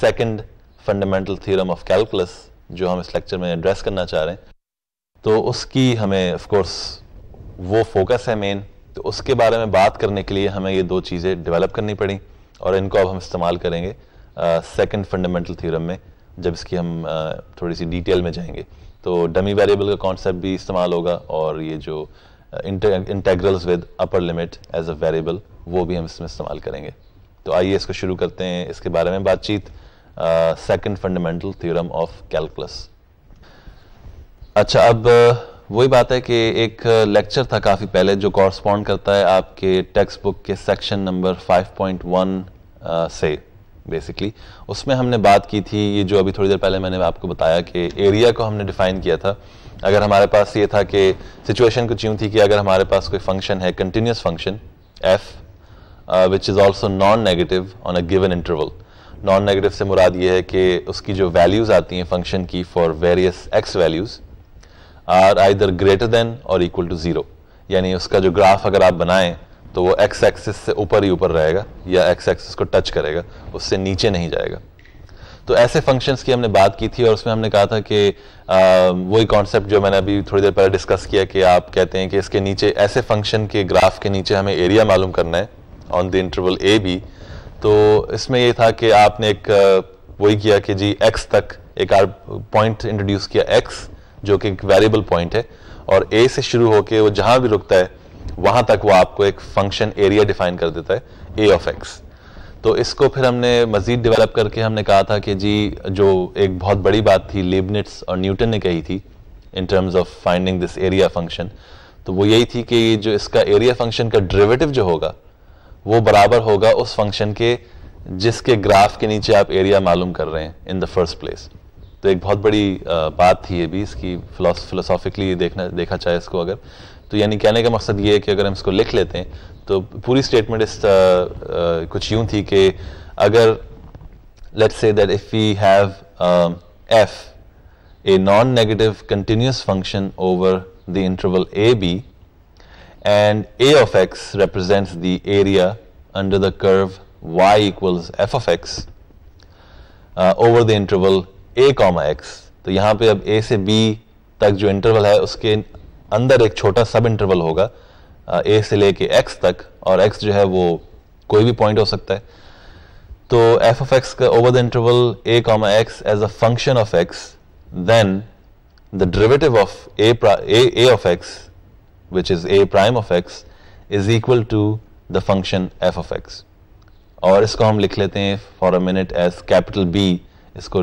second fundamental theorem of calculus जो हम इस लेक्चर में एड्रेस करना चाह रहे हैं तो उसकी हमें ऑफ कोर्स वो फोकस है मेन तो उसके बारे में बात करने के लिए हमें ये दो चीज़ें डेवलप करनी पड़ी और इनको अब हम इस्तेमाल करेंगे सेकंड फंडामेंटल थ्योरम में जब इसकी हम uh, थोड़ी सी डिटेल में जाएंगे तो डमी वेरिएबल का कॉन्सेप्ट भी इस्तेमाल होगा और ये जो integrals with upper limit as a variable वो भी हम इसमें इस्तेमाल करेंगे तो आइए इसको शुरू करते हैं इसके बारे में बातचीत second fundamental theorem of calculus अच्छा अब uh, वही बात है कि एक लेक्चर था काफ़ी पहले जो कॉरस्पॉन्ड करता है आपके टेक्स्ट बुक के सेक्शन नंबर 5.1 से बेसिकली उसमें हमने बात की थी ये जो अभी थोड़ी देर पहले मैंने आपको बताया कि एरिया को हमने डिफाइन किया था अगर हमारे पास ये था कि सिचुएशन कुछ यूँ थी कि अगर हमारे पास कोई फंक्शन है continuous function f which is also non negative on a given interval non negative से मुराद ये है कि उसकी जो वैल्यूज़ आती हैं फंक्शन की for various x values are either greater than और इक्वल टू ज़ीरो यानी उसका जो ग्राफ अगर आप बनाएं तो वो एक्स एक्सिस से ऊपर ही ऊपर रहेगा या एक्स एक्सिस को टच करेगा उससे नीचे नहीं जाएगा तो ऐसे फंक्शंस की हमने बात की थी और उसमें हमने कहा था कि वही कॉन्सेप्ट जो मैंने अभी थोड़ी देर पहले डिस्कस किया कि आप कहते हैं कि इसके नीचे ऐसे फंक्शन के ग्राफ के नीचे हमें एरिया मालूम करना है on the interval a b तो इसमें ये था कि आपने एक वही किया कि जी एक्स तक एक पॉइंट इंट्रोड्यूस किया एक्स जो कि एक वेरिएबल पॉइंट है और ए से शुरू होकर वो जहां भी रुकता है वहां तक वो आपको एक फंक्शन एरिया डिफाइन कर देता है ए ऑफ एक्स तो इसको फिर हमने मजीद डेवलप करके हमने कहा था कि जी जो एक बहुत बड़ी बात थी लिबनिट्स और न्यूटन ने कही थी in terms of finding this area function तो वो यही थी कि जो इसका एरिया फंक्शन का ड्रिवेटिव जो होगा वो बराबर होगा उस फंक्शन के जिसके ग्राफ के नीचे आप एरिया मालूम कर रहे हैं इन द फर्स्ट प्लेस तो एक बहुत बड़ी बात थी ये भी इसकी फिलोसॉफिकली देखना देखा चाहे इसको अगर तो यानी कहने का मकसद ये है कि अगर हम इसको लिख लेते हैं तो पूरी स्टेटमेंट इस आ, आ, कुछ यूं थी कि अगर let say that if we have f a non negative continuous function over the interval a b and a of x represents the area under the curve y equals f of x over the interval a comma x तो यहाँ पे अब ए से B तक जो interval है उसके अंदर एक छोटा सब इंटरवल होगा ए से लेके एक्स तक और एक्स जो है वो कोई भी पॉइंट हो सकता है तो एफ ऑफ एक्स का over the interval a comma x as a function of x then the derivative of a a of x which is a prime of x is equal to the function f of x और इसको हम लिख लेते हैं for a minute as capital b इसको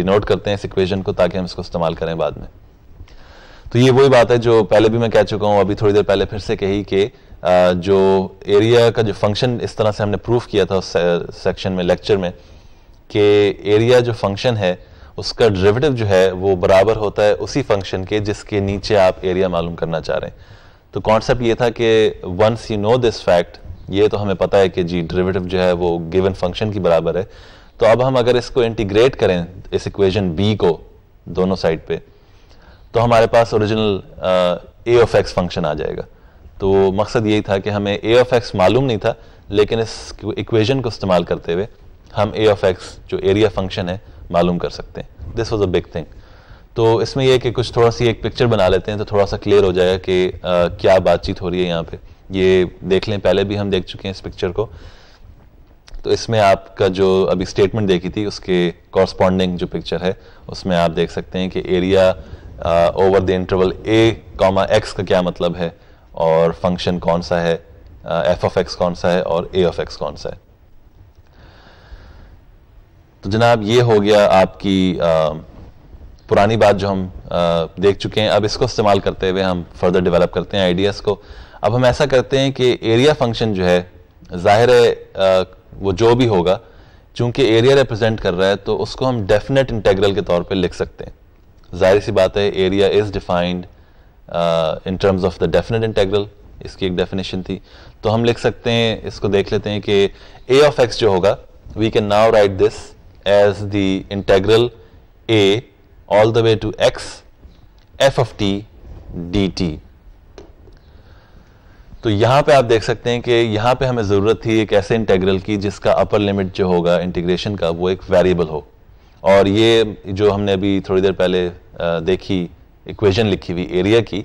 denote करते हैं इस इक्वेशन को ताकि हम इसको इस्तेमाल करें बाद में तो ये वही बात है जो पहले भी मैं कह चुका हूं अभी थोड़ी देर पहले फिर से कही कि जो एरिया का जो फंक्शन इस तरह से हमने प्रूफ किया था उस सेक्शन में लेक्चर में कि एरिया जो फंक्शन है उसका डेरिवेटिव जो है वो बराबर होता है उसी फंक्शन के जिसके नीचे आप एरिया मालूम करना चाह रहे हैं तो कॉन्सेप्ट ये था कि once you know this fact ये तो हमें पता है कि जी डेरिवेटिव जो है वो गिवन फंक्शन की बराबर है तो अब हम अगर इसको इंटीग्रेट करें इस इक्वेशन बी को दोनों साइड पे तो हमारे पास original a of x function आ जाएगा तो मकसद यही था कि हमें ए ऑफ एक्स मालूम नहीं था लेकिन इस इक्वेशन को इस्तेमाल करते हुए हम ए ऑफ एक्स जो एरिया फंक्शन है मालूम कर सकते हैं this was a big thing तो इसमें यह कि कुछ थोड़ा सी एक पिक्चर बना लेते हैं तो थोड़ा सा क्लियर हो जाएगा कि आ, uh, क्या बातचीत हो रही है यहाँ पे ये देख लें पहले भी हम देख चुके हैं इस पिक्चर को तो इसमें आपका जो अभी स्टेटमेंट देखी थी उसके कॉरस्पॉन्डिंग जो पिक्चर है उसमें आप देख सकते हैं कि area over the interval a comma x का क्या मतलब है और फंक्शन कौन सा है एफ ऑफ एक्स कौन सा है और ए ऑफ एक्स कौन सा है तो जनाब ये हो गया आपकी आ, पुरानी बात जो हम आ, देख चुके हैं अब इसको इस्तेमाल करते हुए हम फर्दर डेवलप करते हैं आइडियाज़ को अब हम ऐसा करते हैं कि एरिया फंक्शन जो है ज़ाहिर है वो जो भी होगा चूंकि एरिया रिप्रेजेंट कर रहा है तो उसको हम डेफिनेट इंटेग्रल के तौर पे लिख सकते हैं जाहिर सी बात है area is defined in terms of the definite integral इसकी एक डेफिनेशन थी तो हम लिख सकते हैं इसको देख लेते हैं कि ए ऑफ एक्स जो होगा we can now write this as the integral a all the way to x f of T D T तो यहाँ पे आप देख सकते हैं कि यहाँ पे हमें ज़रूरत थी एक ऐसे इंटेग्रल की जिसका अपर लिमिट जो होगा इंटीग्रेशन का वो एक वेरिएबल हो और ये जो हमने अभी थोड़ी देर पहले देखी इक्वेशन लिखी हुई एरिया की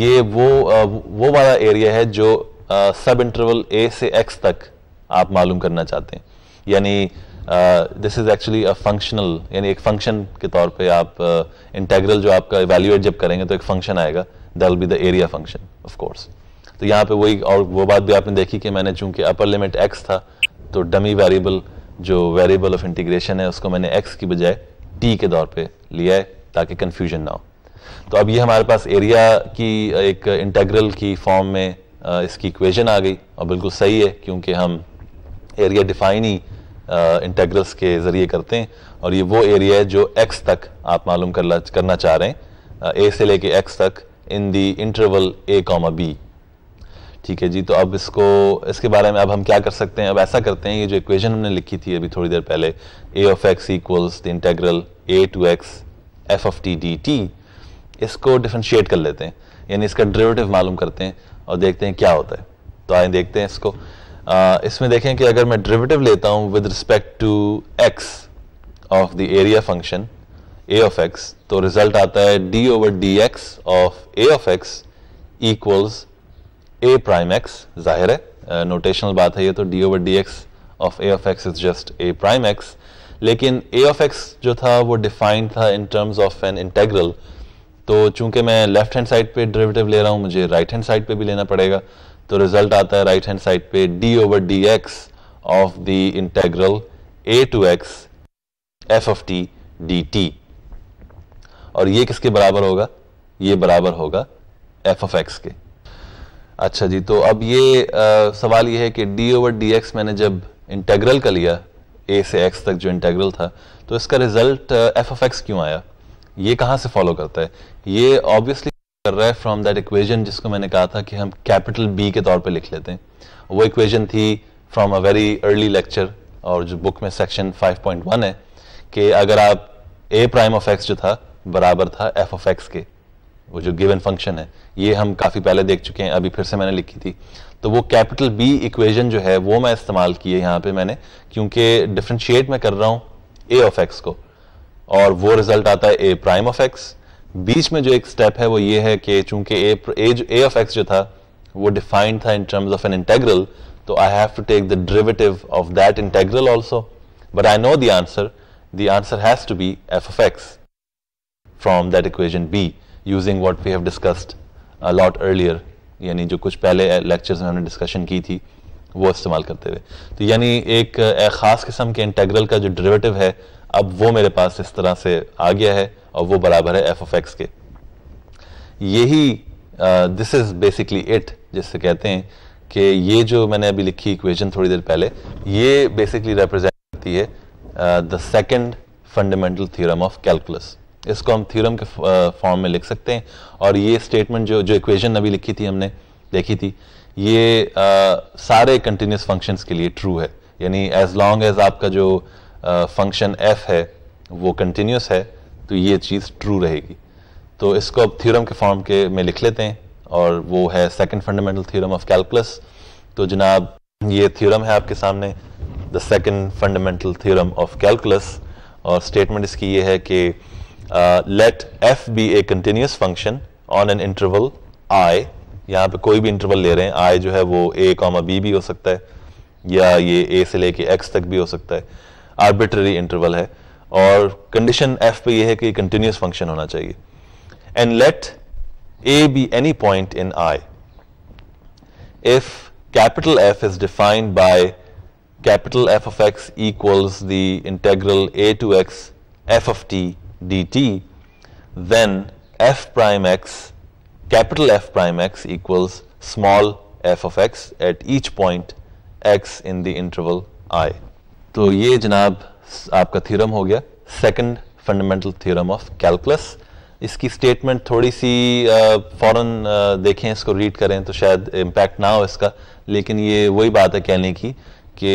ये वो वो वाला एरिया है जो सब इंटरवल ए से एक्स तक आप मालूम करना चाहते हैं यानी this is actually a functional यानी एक फंक्शन के तौर पे आप इंटेग्रल uh, जो आपका इवेल्यूएट जब करेंगे तो एक फंक्शन आएगा that'll be the area function of course तो यहाँ पे वही और वो बात भी आपने देखी कि मैंने चूंकि अपर लिमिट एक्स था तो डमी वेरिएबल जो वेरिएबल ऑफ इंटीग्रेशन है उसको मैंने एक्स की बजाय टी के तौर पे लिया है ताकि कन्फ्यूजन ना हो तो अब ये हमारे पास एरिया की एक इंटेग्रल की फॉर्म में इसकी इक्वेशन आ गई और बिल्कुल सही है क्योंकि हम एरिया डिफाइन ही इंटेग्रल्स के ज़रिए करते हैं और ये वो एरिया है जो एक्स तक आप मालूम करना चाह रहे हैं ए से लेके एक्स तक in the interval a comma b ठीक है जी तो अब इसको इसके बारे में अब हम क्या कर सकते हैं अब ऐसा करते हैं ये जो इक्वेशन हमने लिखी थी अभी थोड़ी देर पहले a of x equals the integral a to x f of T D t इसको डिफ्रेंशिएट कर लेते हैं यानी इसका ड्रेवेटिव मालूम करते हैं और देखते हैं क्या होता है तो आए देखते हैं इसको आ, इसमें देखें कि अगर मैं ड्रिवेटिव लेता हूँ with respect to x of the area function a of x तो रिजल्ट आता है D over D x of a of x equals a prime x जाहिर है नोटेशनल बात है ये तो d over D x of a of x is just a prime x लेकिन ए ऑफ एक्स जो था वो डिफाइंड था in terms of an integral तो चूंकि मैं लेफ्ट हैंड साइड पे डेरिवेटिव ले रहा हूँ मुझे राइट हैंड साइड पे भी लेना पड़ेगा तो रिजल्ट आता है राइट हैंड साइड पे d over D x of the integral a to x f of T D t और ये किसके बराबर होगा ये बराबर होगा एफ ऑफ एक्स के अच्छा जी तो अब ये आ, सवाल ये है कि डी ओवर डी एक्स मैंने जब इंटेग्रल का लिया ए से एक्स तक जो इंटेग्रल था तो इसका रिजल्ट एफ ऑफ एक्स क्यों आया ये कहाँ से फॉलो करता है ये ऑब्वियसली कर रहा है फ्रॉम दैट इक्वेजन जिसको मैंने कहा था कि हम कैपिटल बी के तौर पे लिख लेते हैं वो इक्वेजन थी from a very early lecture और जो बुक में सेक्शन 5.1 है कि अगर आप ए प्राइम ऑफ एक्स जो था बराबर था एफ ऑफ एक्स के वो जो गिवन फंक्शन है ये हम काफ़ी पहले देख चुके हैं अभी फिर से मैंने लिखी थी तो वो कैपिटल बी इक्वेशन जो है वो मैं इस्तेमाल की है यहाँ पे मैंने क्योंकि डिफ्रेंशिएट मैं कर रहा हूँ ए ऑफ एक्स को और वो रिजल्ट आता है ए प्राइम ऑफ एक्स बीच में जो एक स्टेप है वो ये है कि चूंकि ए ऑफ एक्स जो था वो डिफाइंड था in terms of an integral तो I have to take the derivative of that integral also but I know the answer the answer has to B F of x from that equation be using what we have discussed a lot earlier यानी जो कुछ पहले lectures में हमने discussion की थी वो इस्तेमाल करते हुए तो यानी एक, ख़ास किस्म के इंटेग्रल का जो डेरिवेटिव है अब वो मेरे पास इस तरह से आ गया है और वो बराबर है एफ ऑफ एक्स के यही दिस इज़ बेसिकली इट जिससे कहते हैं कि ये जो मैंने अभी लिखी इक्वेशन थोड़ी देर पहले ये बेसिकली रिप्रेजेंट करती है the second fundamental theorem of calculus इसको हम थ्योरम के फॉर्म में लिख सकते हैं और ये स्टेटमेंट जो जो इक्वेशन अभी लिखी थी हमने देखी थी ये आ, सारे कंटिन्यूस फंक्शंस के लिए ट्रू है यानी एज लॉन्ग एज आपका जो फंक्शन एफ है वो कंटिन्यूस है तो ये चीज़ ट्रू रहेगी तो इसको अब थ्योरम के फॉर्म के में लिख लेते हैं और वो है second fundamental theorem of calculus तो जनाब ये थ्योरम है आपके सामने the second fundamental theorem of calculus और स्टेटमेंट इसकी ये है कि uh, let f be a continuous function on an interval i यहाँ पे कोई भी इंटरवल ले रहे हैं आई जो है वो ए कॉमा बी भी हो सकता है या ये ए से लेके एक्स तक भी हो सकता है आर्बिट्ररी इंटरवल है और कंडीशन एफ पे ये है कि कंटिन्यूस फंक्शन होना चाहिए and let a b any point in I if capital F is defined by capital F of x equals the integral a to x f of t dt, then f prime x, capital F prime x equals small f of x at each point x in the interval i. तो ये जनाब आपका theorem हो गया second fundamental theorem of calculus इसकी statement थोड़ी सी फॉरन देखें इसको रीड करें तो शायद इम्पैक्ट ना हो इसका लेकिन ये वही बात है कहने की कि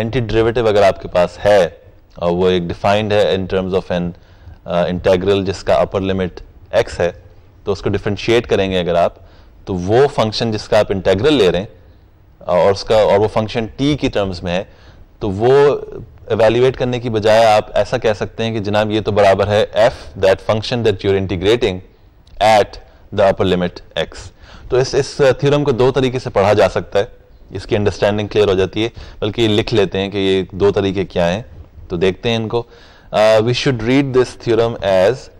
एंटी ड्रेविटिव अगर आपके पास है और वो एक डिफाइंड है in terms of an integral जिसका अपर लिमिट एक्स है तो उसको डिफ्रेंशिएट करेंगे अगर आप तो वो फंक्शन जिसका आप इंटेग्रल ले रहे हैं uh, और उसका और वो फंक्शन टी की टर्म्स में है तो वो एवेल्यूएट करने की बजाय आप ऐसा कह सकते हैं कि जनाब ये तो बराबर है f that function that you're integrating at the upper limit x तो इस इस थ्योरम uh, को दो तरीके से पढ़ा जा सकता है इसकी अंडरस्टैंडिंग क्लियर हो जाती है बल्कि लिख लेते हैं कि ये दो तरीके क्या हैं तो देखते हैं इनको we should read this theorem as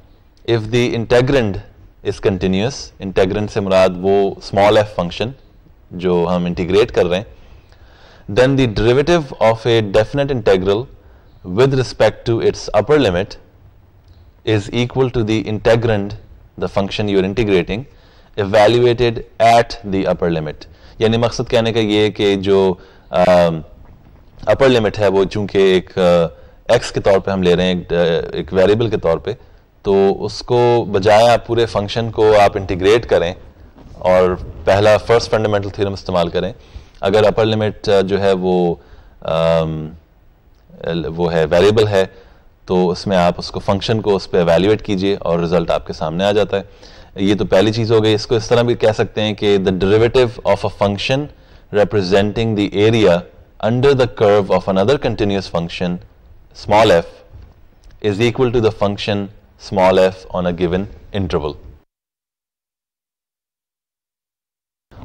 if the integrand is continuous integrand से मुराद वो स्मॉल एफ फंक्शन जो हम इंटीग्रेट कर रहे हैं then the derivative of a definite integral with respect to its upper limit is equal to the integrand the function you are integrating evaluated at the upper limit यानी मकसद कहने का ये कि जो um, अपर लिमिट है वो चूंकि एक एक्स uh, के तौर पे हम ले रहे हैं एक, uh, एक वेरिएबल के तौर पे तो उसको बजाय आप पूरे फंक्शन को आप इंटीग्रेट करें और पहला फर्स्ट फंडामेंटल थ्योरम इस्तेमाल करें अगर अपर लिमिट uh, जो है वो um, वो है वेरिएबल है तो उसमें आप उसको फंक्शन को उस पर एवेल्यूएट कीजिए और रिजल्ट आपके सामने आ जाता है ये तो पहली चीज़ हो गई इसको इस तरह भी कह सकते हैं कि the derivative of a function representing the area under the curve of another continuous function small f is equal to the function small f on a given interval.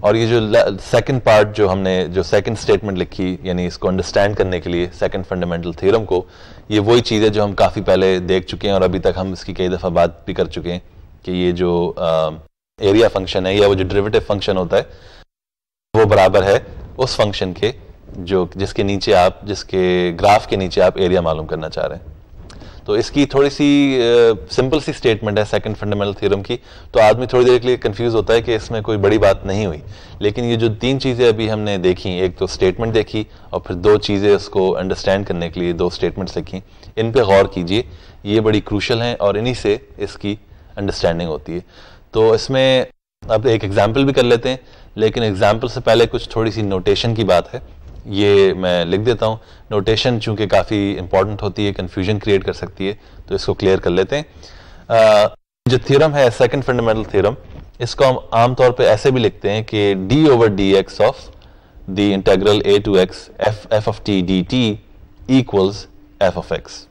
और ये जो सेकंड पार्ट जो हमने जो सेकंड स्टेटमेंट लिखी यानी इसको understand करने के लिए सेकंड फंडामेंटल थ्योरम को ये वही चीज़ है जो हम काफ़ी पहले देख चुके हैं और अभी तक हम इसकी कई दफ़ा बात भी कर चुके हैं कि ये जो एरिया फंक्शन है या वो जो ड्रिवेटिव फंक्शन होता है वो बराबर है उस फंक्शन के जो जिसके नीचे आप जिसके ग्राफ के नीचे आप एरिया मालूम करना चाह रहे हैं तो इसकी थोड़ी सी सिंपल सी स्टेटमेंट है सेकंड फंडामेंटल थ्योरम की तो आदमी थोड़ी देर के लिए कंफ्यूज होता है कि इसमें कोई बड़ी बात नहीं हुई लेकिन ये जो तीन चीज़ें अभी हमने देखी एक तो स्टेटमेंट देखी और फिर दो चीज़ें उसको अंडरस्टैंड करने के लिए दो स्टेटमेंट्स देखी इन पर गौर कीजिए ये बड़ी क्रूशल हैं और इन्हीं से इसकी अंडरस्टैंडिंग होती है तो इसमें अब एक एग्जाम्पल भी कर लेते हैं लेकिन एग्जाम्पल से पहले कुछ थोड़ी सी नोटेशन की बात है ये मैं लिख देता हूँ नोटेशन चूंकि काफ़ी इंपॉर्टेंट होती है कन्फ्यूजन क्रिएट कर सकती है तो इसको क्लियर कर लेते हैं आ, जो थ्योरम है सेकंड फंडामेंटल थ्योरम इसको हम आमतौर पर ऐसे भी लिखते हैं कि d over D x of the integral a to x f f of T D t equals f of x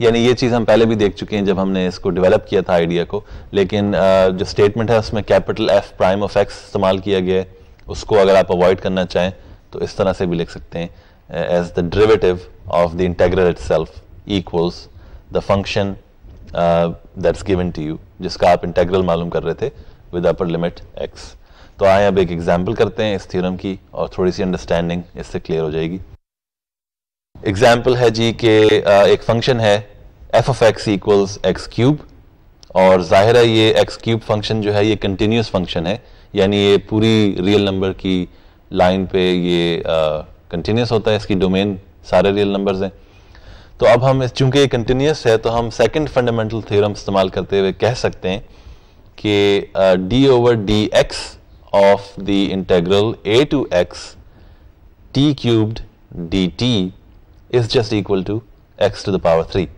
यानी ये चीज़ हम पहले भी देख चुके हैं जब हमने इसको डेवलप किया था आइडिया को लेकिन जो स्टेटमेंट है उसमें capital f prime of x इस्तेमाल किया गया है उसको अगर आप अवॉइड करना चाहें तो इस तरह से भी लिख सकते हैं as the derivative of the integral itself equals the function that's given to you जिसका आप इंटेग्रल मालूम कर रहे थे विद अपर लिमिट एक्स तो आए अब एक एग्जाम्पल करते हैं इस थियोरम की और थोड़ी सी अंडरस्टैंडिंग इससे क्लियर हो जाएगी एग्जाम्पल है जी के uh, एक फंक्शन है F of x equals x cube और जाहिर है ये एक्स क्यूब फंक्शन जो है ये कंटिन्यूस फंक्शन है यानी ये पूरी रियल नंबर की लाइन पे ये कंटिन्यूस होता है इसकी डोमेन सारे रियल नंबर्स हैं तो अब हम चूंकि ये कंटिन्यूस है तो हम सेकंड फंडामेंटल थ्योरम इस्तेमाल करते हुए कह सकते हैं कि d over D x of the integral a to x t cubed d t is just equal to x to the power three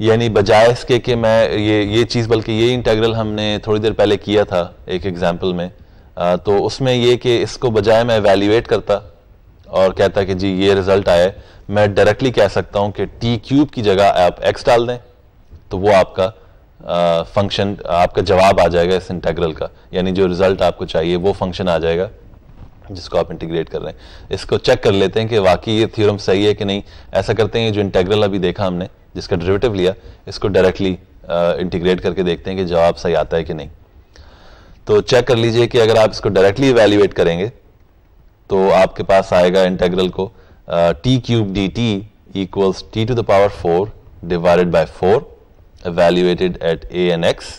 यानी बजाय इसके कि मैं ये ये चीज़ बल्कि ये इंटेग्रल हमने थोड़ी देर पहले किया था एक एग्जाम्पल में तो उसमें ये कि इसको बजाय मैं एवेल्यूएट करता और कहता कि जी ये रिजल्ट आए मैं डायरेक्टली कह सकता हूँ कि टी क्यूब की जगह आप एक्स डाल दें तो वो आपका फंक्शन आपका जवाब आ जाएगा इस इंटेग्रल का यानी जो रिजल्ट आपको चाहिए वो फंक्शन आ जाएगा जिसको आप इंटीग्रेट कर रहे हैं इसको चेक कर लेते हैं कि वाकई ये थ्योरम सही है कि नहीं ऐसा करते हैं जो इंटेग्रल अभी देखा हमने जिसका डेरिवेटिव लिया इसको डायरेक्टली इंटीग्रेट करके देखते हैं कि जवाब सही आता है कि नहीं तो चेक कर लीजिए कि अगर आप इसको डायरेक्टली इवेल्यूएट करेंगे तो आपके पास आएगा इंटेग्रल को t cube d t equals t to the power four divided by four evaluated at a and x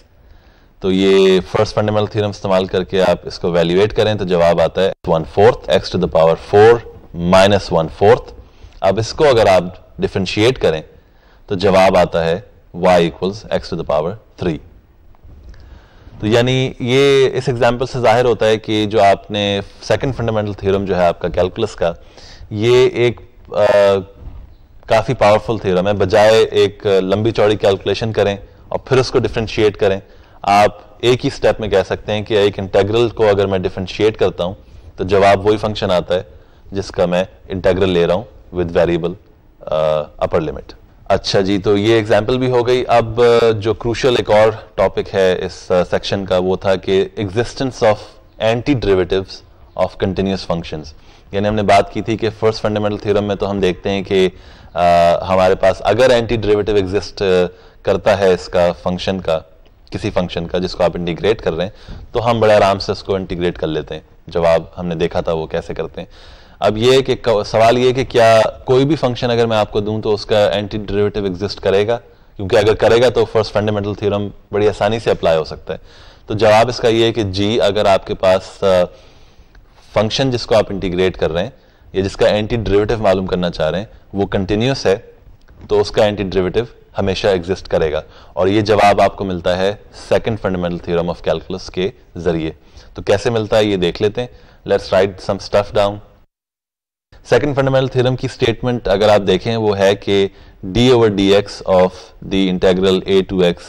तो ये फर्स्ट फंडामेंटल थ्योरम इस्तेमाल करके आप इसको वैल्यूएट करें तो जवाब आता है one fourth x to the power four minus one fourth अब इसको अगर आप डिफ्रेंशिएट करें तो जवाब आता है y equals x to the power three तो यानी ये इस एग्जाम्पल से जाहिर होता है कि जो आपने सेकंड फंडामेंटल थ्योरम जो है आपका कैलकुलस का ये एक काफ़ी पावरफुल थ्योरम है बजाय एक लंबी चौड़ी कैलकुलेशन करें और फिर उसको डिफ्रेंशिएट करें आप एक ही स्टेप में कह सकते हैं कि एक इंटेग्रल को अगर मैं डिफ्रेंशिएट करता हूँ तो जवाब वही फंक्शन आता है जिसका मैं इंटेग्रल ले रहा हूँ विद वेरिएबल अपर लिमिट अच्छा जी तो ये एग्जाम्पल भी हो गई अब जो क्रूशल एक और टॉपिक है इस सेक्शन का वो था कि existence of anti derivatives of continuous functions यानी हमने बात की थी कि फर्स्ट फंडामेंटल थ्योरम में तो हम देखते हैं कि आ, हमारे पास अगर एंटी डेरिवेटिव एग्जिस्ट करता है इसका फंक्शन का किसी फंक्शन का जिसको आप इंटीग्रेट कर रहे हैं तो हम बड़े आराम से उसको इंटीग्रेट कर लेते हैं जवाब हमने देखा था वो कैसे करते हैं अब ये कि सवाल ये कि क्या कोई भी फंक्शन अगर मैं आपको दूं तो उसका एंटी डेरिवेटिव एग्जिस्ट करेगा क्योंकि अगर करेगा तो फर्स्ट फंडामेंटल थ्योरम बड़ी आसानी से अप्लाई हो सकता है तो जवाब इसका ये है कि जी अगर आपके पास फंक्शन जिसको आप इंटीग्रेट कर रहे हैं या जिसका एंटी डेरिवेटिव मालूम करना चाह रहे हैं वो कंटिन्यूस है तो उसका एंटी डेरिवेटिव हमेशा एग्जिस्ट करेगा और ये जवाब आपको मिलता है second fundamental theorem of calculus के जरिए तो कैसे मिलता है ये देख लेते हैं let's write some stuff down second fundamental theorem की स्टेटमेंट अगर आप देखें वो है कि d over D x of the integral a to x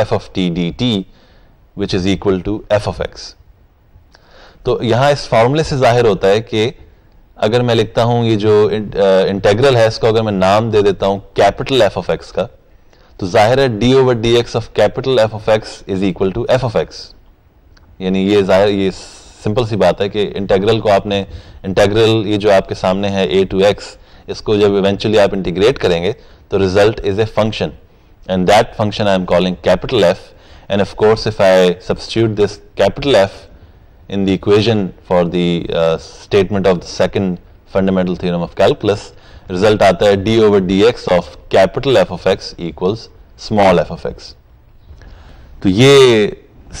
f of T D t which is equal to f of x तो यहां इस फॉर्मूले से जाहिर होता है कि अगर मैं लिखता हूं ये जो इंटेग्रल है इसको अगर मैं नाम दे देता हूं कैपिटल एफ ऑफ एक्स का तो जाहिर है D over D x of capital F of x is equal to f of x यानी ये जाहिर ये सिंपल सी बात है कि इंटेग्रल को आपने इंटेग्रल ये जो आपके सामने है ए टू एक्स इसको जब इवेंचुअली आप इंटीग्रेट करेंगे तो result is a function and that function I am calling capital F and of course if I substitute this capital F in the equation for the statement of the second fundamental theorem of calculus result आता है D over D x of capital F of x equals small F of x तो ये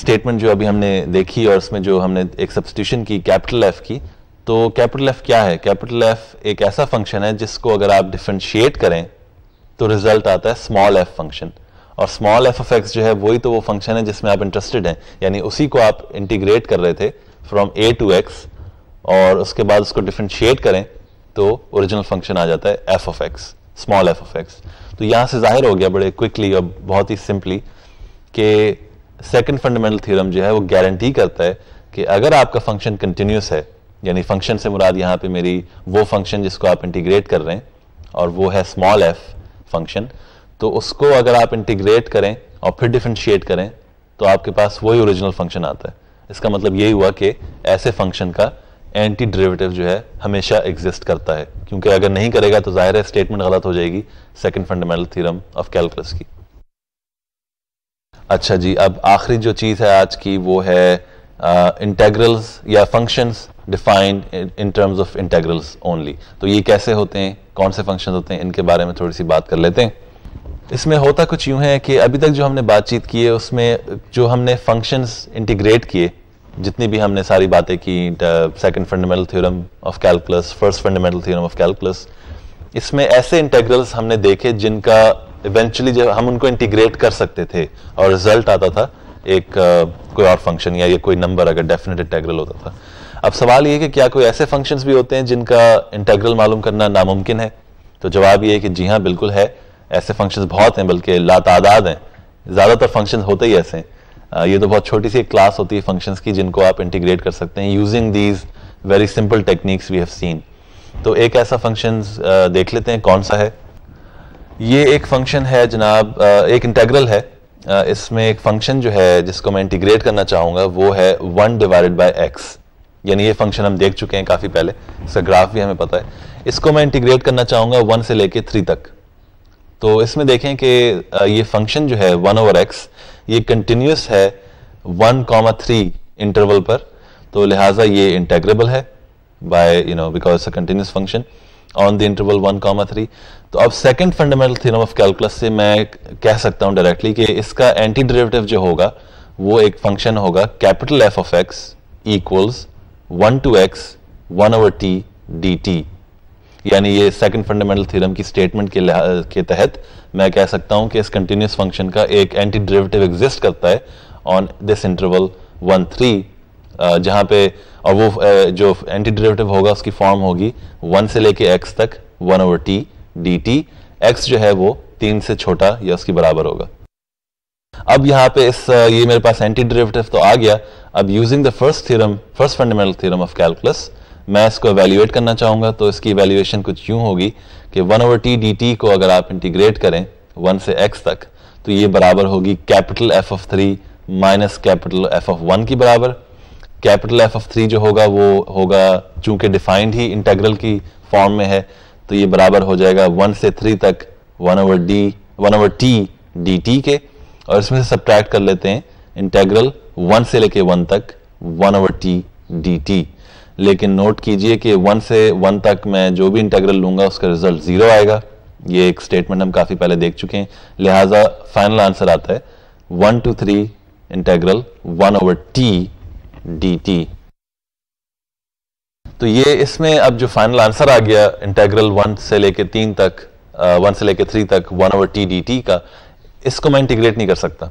statement जो अभी हमने देखी और उसमें जो हमने एक सब्सटीट्यूशन की कैपिटल एफ की तो कैपिटल एफ क्या है कैपिटल एफ एक ऐसा फंक्शन है जिसको अगर आप डिफ्रेंशिएट करें तो रिजल्ट आता है स्मॉल एफ फंक्शन और स्मॉल एफ ऑफ एक्स जो है वही तो वो फंक्शन है जिसमें आप इंटरेस्टेड हैं यानी उसी को आप इंटीग्रेट कर रहे थे फ्रॉम ए टू एक्स और उसके बाद उसको डिफ्रेंशिएट करें तो ओरिजिनल फंक्शन आ जाता है F of X small F of x तो यहाँ से जाहिर हो गया बड़े क्विकली और बहुत ही सिंपली कि सेकंड फंडामेंटल थ्योरम जो है वो गारंटी करता है कि अगर आपका फंक्शन कंटिन्यूस है यानी फंक्शन से मुराद यहाँ पे मेरी वो फंक्शन जिसको आप इंटीग्रेट कर रहे हैं और वो है स्मॉल एफ फंक्शन तो उसको अगर आप इंटीग्रेट करें और फिर डिफ्रेंशिएट करें तो आपके पास वही ओरिजिनल फंक्शन आता है इसका मतलब यही हुआ कि ऐसे फंक्शन का एंटी डेरिवेटिव जो है हमेशा एग्जिस्ट करता है क्योंकि अगर नहीं करेगा तो जाहिर है स्टेटमेंट गलत हो जाएगी second fundamental theorem of calculus की अच्छा जी अब आखिरी जो चीज़ है आज की वो है इंटेग्रल्स या functions defined in terms of integrals only तो ये कैसे होते हैं कौन से फंक्शन होते हैं इनके बारे में थोड़ी सी बात कर लेते हैं इसमें होता कुछ यूं है कि अभी तक जो हमने बातचीत की है उसमें जो हमने फंक्शंस इंटीग्रेट किए जितनी भी हमने सारी बातें की second fundamental theorem of calculus first fundamental theorem of calculus इसमें ऐसे इंटेग्रल्स हमने देखे जिनका इवेंचुअली जब हम उनको इंटीग्रेट कर सकते थे और रिजल्ट आता था एक uh, कोई और फंक्शन या ये कोई नंबर अगर डेफिनेट इंटेग्रल होता था अब सवाल ये कि क्या कोई ऐसे फंक्शंस भी होते हैं जिनका इंटेग्रल मालूम करना नामुमकिन है तो जवाब ये है कि जी हाँ बिल्कुल है ऐसे फंक्शंस बहुत हैं बल्कि लातादाद हैं ज़्यादातर फंक्शंस होते ही ऐसे हैं ये तो बहुत छोटी सी एक क्लास होती है फंक्शंस की जिनको आप इंटीग्रेट कर सकते हैं using these very simple techniques we have seen तो एक ऐसा फंक्शन देख लेते हैं कौन सा है ये एक फंक्शन है जनाब एक इंटेग्रल है इसमें एक फंक्शन जो है जिसको मैं इंटीग्रेट करना चाहूंगा वो है वन डिवाइडेड बाई एक्स यानी ये फंक्शन हम देख चुके हैं काफ़ी पहले इसका ग्राफ भी हमें पता है इसको मैं इंटीग्रेट करना चाहूंगा वन से लेके थ्री तक तो इसमें देखें कि ये फंक्शन जो है वन ओवर एक्स ये कंटिन्यूस है वन कॉमा थ्री इंटरवल पर तो लिहाजा ये इंटेग्रेबल है by you know because continuous function on the interval one comma three तो अब second fundamental theorem of calculus से मैं कह सकता हूं डायरेक्टली कि इसका एंटी डेरिवेटिव जो होगा वो एक फंक्शन होगा capital F of x equals one to X one over T D T यानी ये सेकंड फंडामेंटल थ्योरम की स्टेटमेंट के के तहत मैं कह सकता हूं कि इस कंटिन्यूस फंक्शन का एक एंटी डेरिवेटिव एग्जिस्ट करता है on this interval one three जहाँ पे और वो जो एंटी डेरिवेटिव होगा उसकी फॉर्म होगी वन से लेके एक्स तक one over T D T X जो है वो तीन से छोटा या उसके बराबर होगा अब यहाँ पे इस ये मेरे पास एंटी डेरिवेटिव तो आ गया अब using the first theorem first fundamental theorem of calculus मैं इसको एवेल्यूएट करना चाहूंगा तो इसकी एवेल्यूएशन कुछ यूं होगी कि one over T D T को अगर आप इंटीग्रेट करें वन से एक्स तक तो ये बराबर होगी capital F of three minus capital F of one की बराबर कैपिटल एफ ऑफ थ्री जो होगा वो होगा चूंकि डिफाइंड ही इंटेग्रल की फॉर्म में है तो ये बराबर हो जाएगा वन से थ्री तक one over D one over T D T के और इसमें से सब्ट्रैक्ट कर लेते हैं इंटेग्रल वन से लेके वन तक one over T D T लेकिन नोट कीजिए कि वन से वन तक मैं जो भी इंटेग्रल लूंगा उसका रिजल्ट जीरो आएगा ये एक स्टेटमेंट हम काफी पहले देख चुके हैं लिहाजा फाइनल आंसर आता है one to three integral one over T D T तो ये इसमें अब जो फाइनल आंसर आ गया इंटेग्रल वन से लेके तीन तक वन uh, से लेके थ्री तक one over T D T का इसको मैं इंटीग्रेट नहीं कर सकता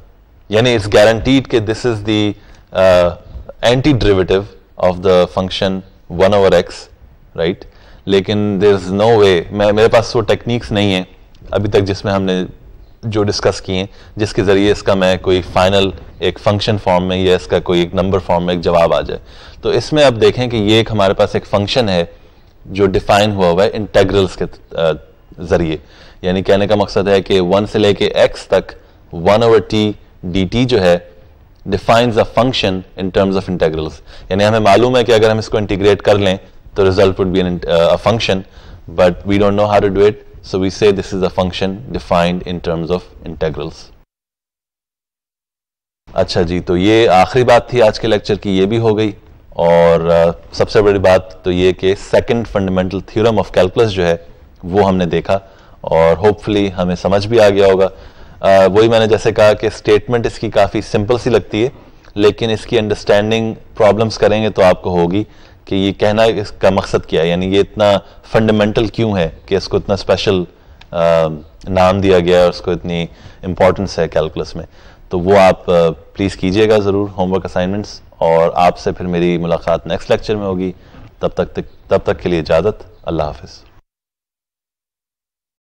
यानी इट्स गारंटीड कि this is the anti derivative of the function one over X right लेकिन देर इज नो वे मैं मेरे पास वो टेक्निक्स नहीं है अभी तक जिसमें हमने जो डिस्कस किए जिसके ज़रिए इसका मैं कोई फाइनल एक फंक्शन फॉर्म में या इसका कोई एक नंबर फॉर्म में एक जवाब आ जाए तो इसमें अब देखें कि ये एक हमारे पास एक फंक्शन है जो डिफाइन हुआ हुआ है इंटेग्रल्स के ज़रिए यानी कहने का मकसद है कि वन से लेके एक्स तक one over T D T जो है defines a function in terms of integrals यानी हमें मालूम है कि अगर हम इसको इंटीग्रेट कर लें तो result would be function but we don't know how to do it So we say this is a function defined in terms of integrals. अच्छा जी तो ये आखिरी बात थी आज के लेक्चर की ये भी हो गई और सबसे बड़ी बात तो ये कि second fundamental theorem of calculus जो है वो हमने देखा और होपफुली हमें समझ भी आ गया होगा वही मैंने जैसे कहा कि स्टेटमेंट इसकी काफ़ी सिंपल सी लगती है लेकिन इसकी अंडरस्टैंडिंग प्रॉब्लम्स करेंगे तो आपको होगी कि ये कहना इसका मकसद क्या है यानी ये इतना फंडामेंटल क्यों है कि इसको इतना स्पेशल नाम दिया गया है और इसको इतनी इम्पोर्टेंस है कैलकुलस में तो वो आप प्लीज़ कीजिएगा ज़रूर होमवर्क असाइनमेंट्स और आपसे फिर मेरी मुलाकात नेक्स्ट लेक्चर में होगी तब तक तब तक के लिए इजाज़त अल्लाह हाफिज़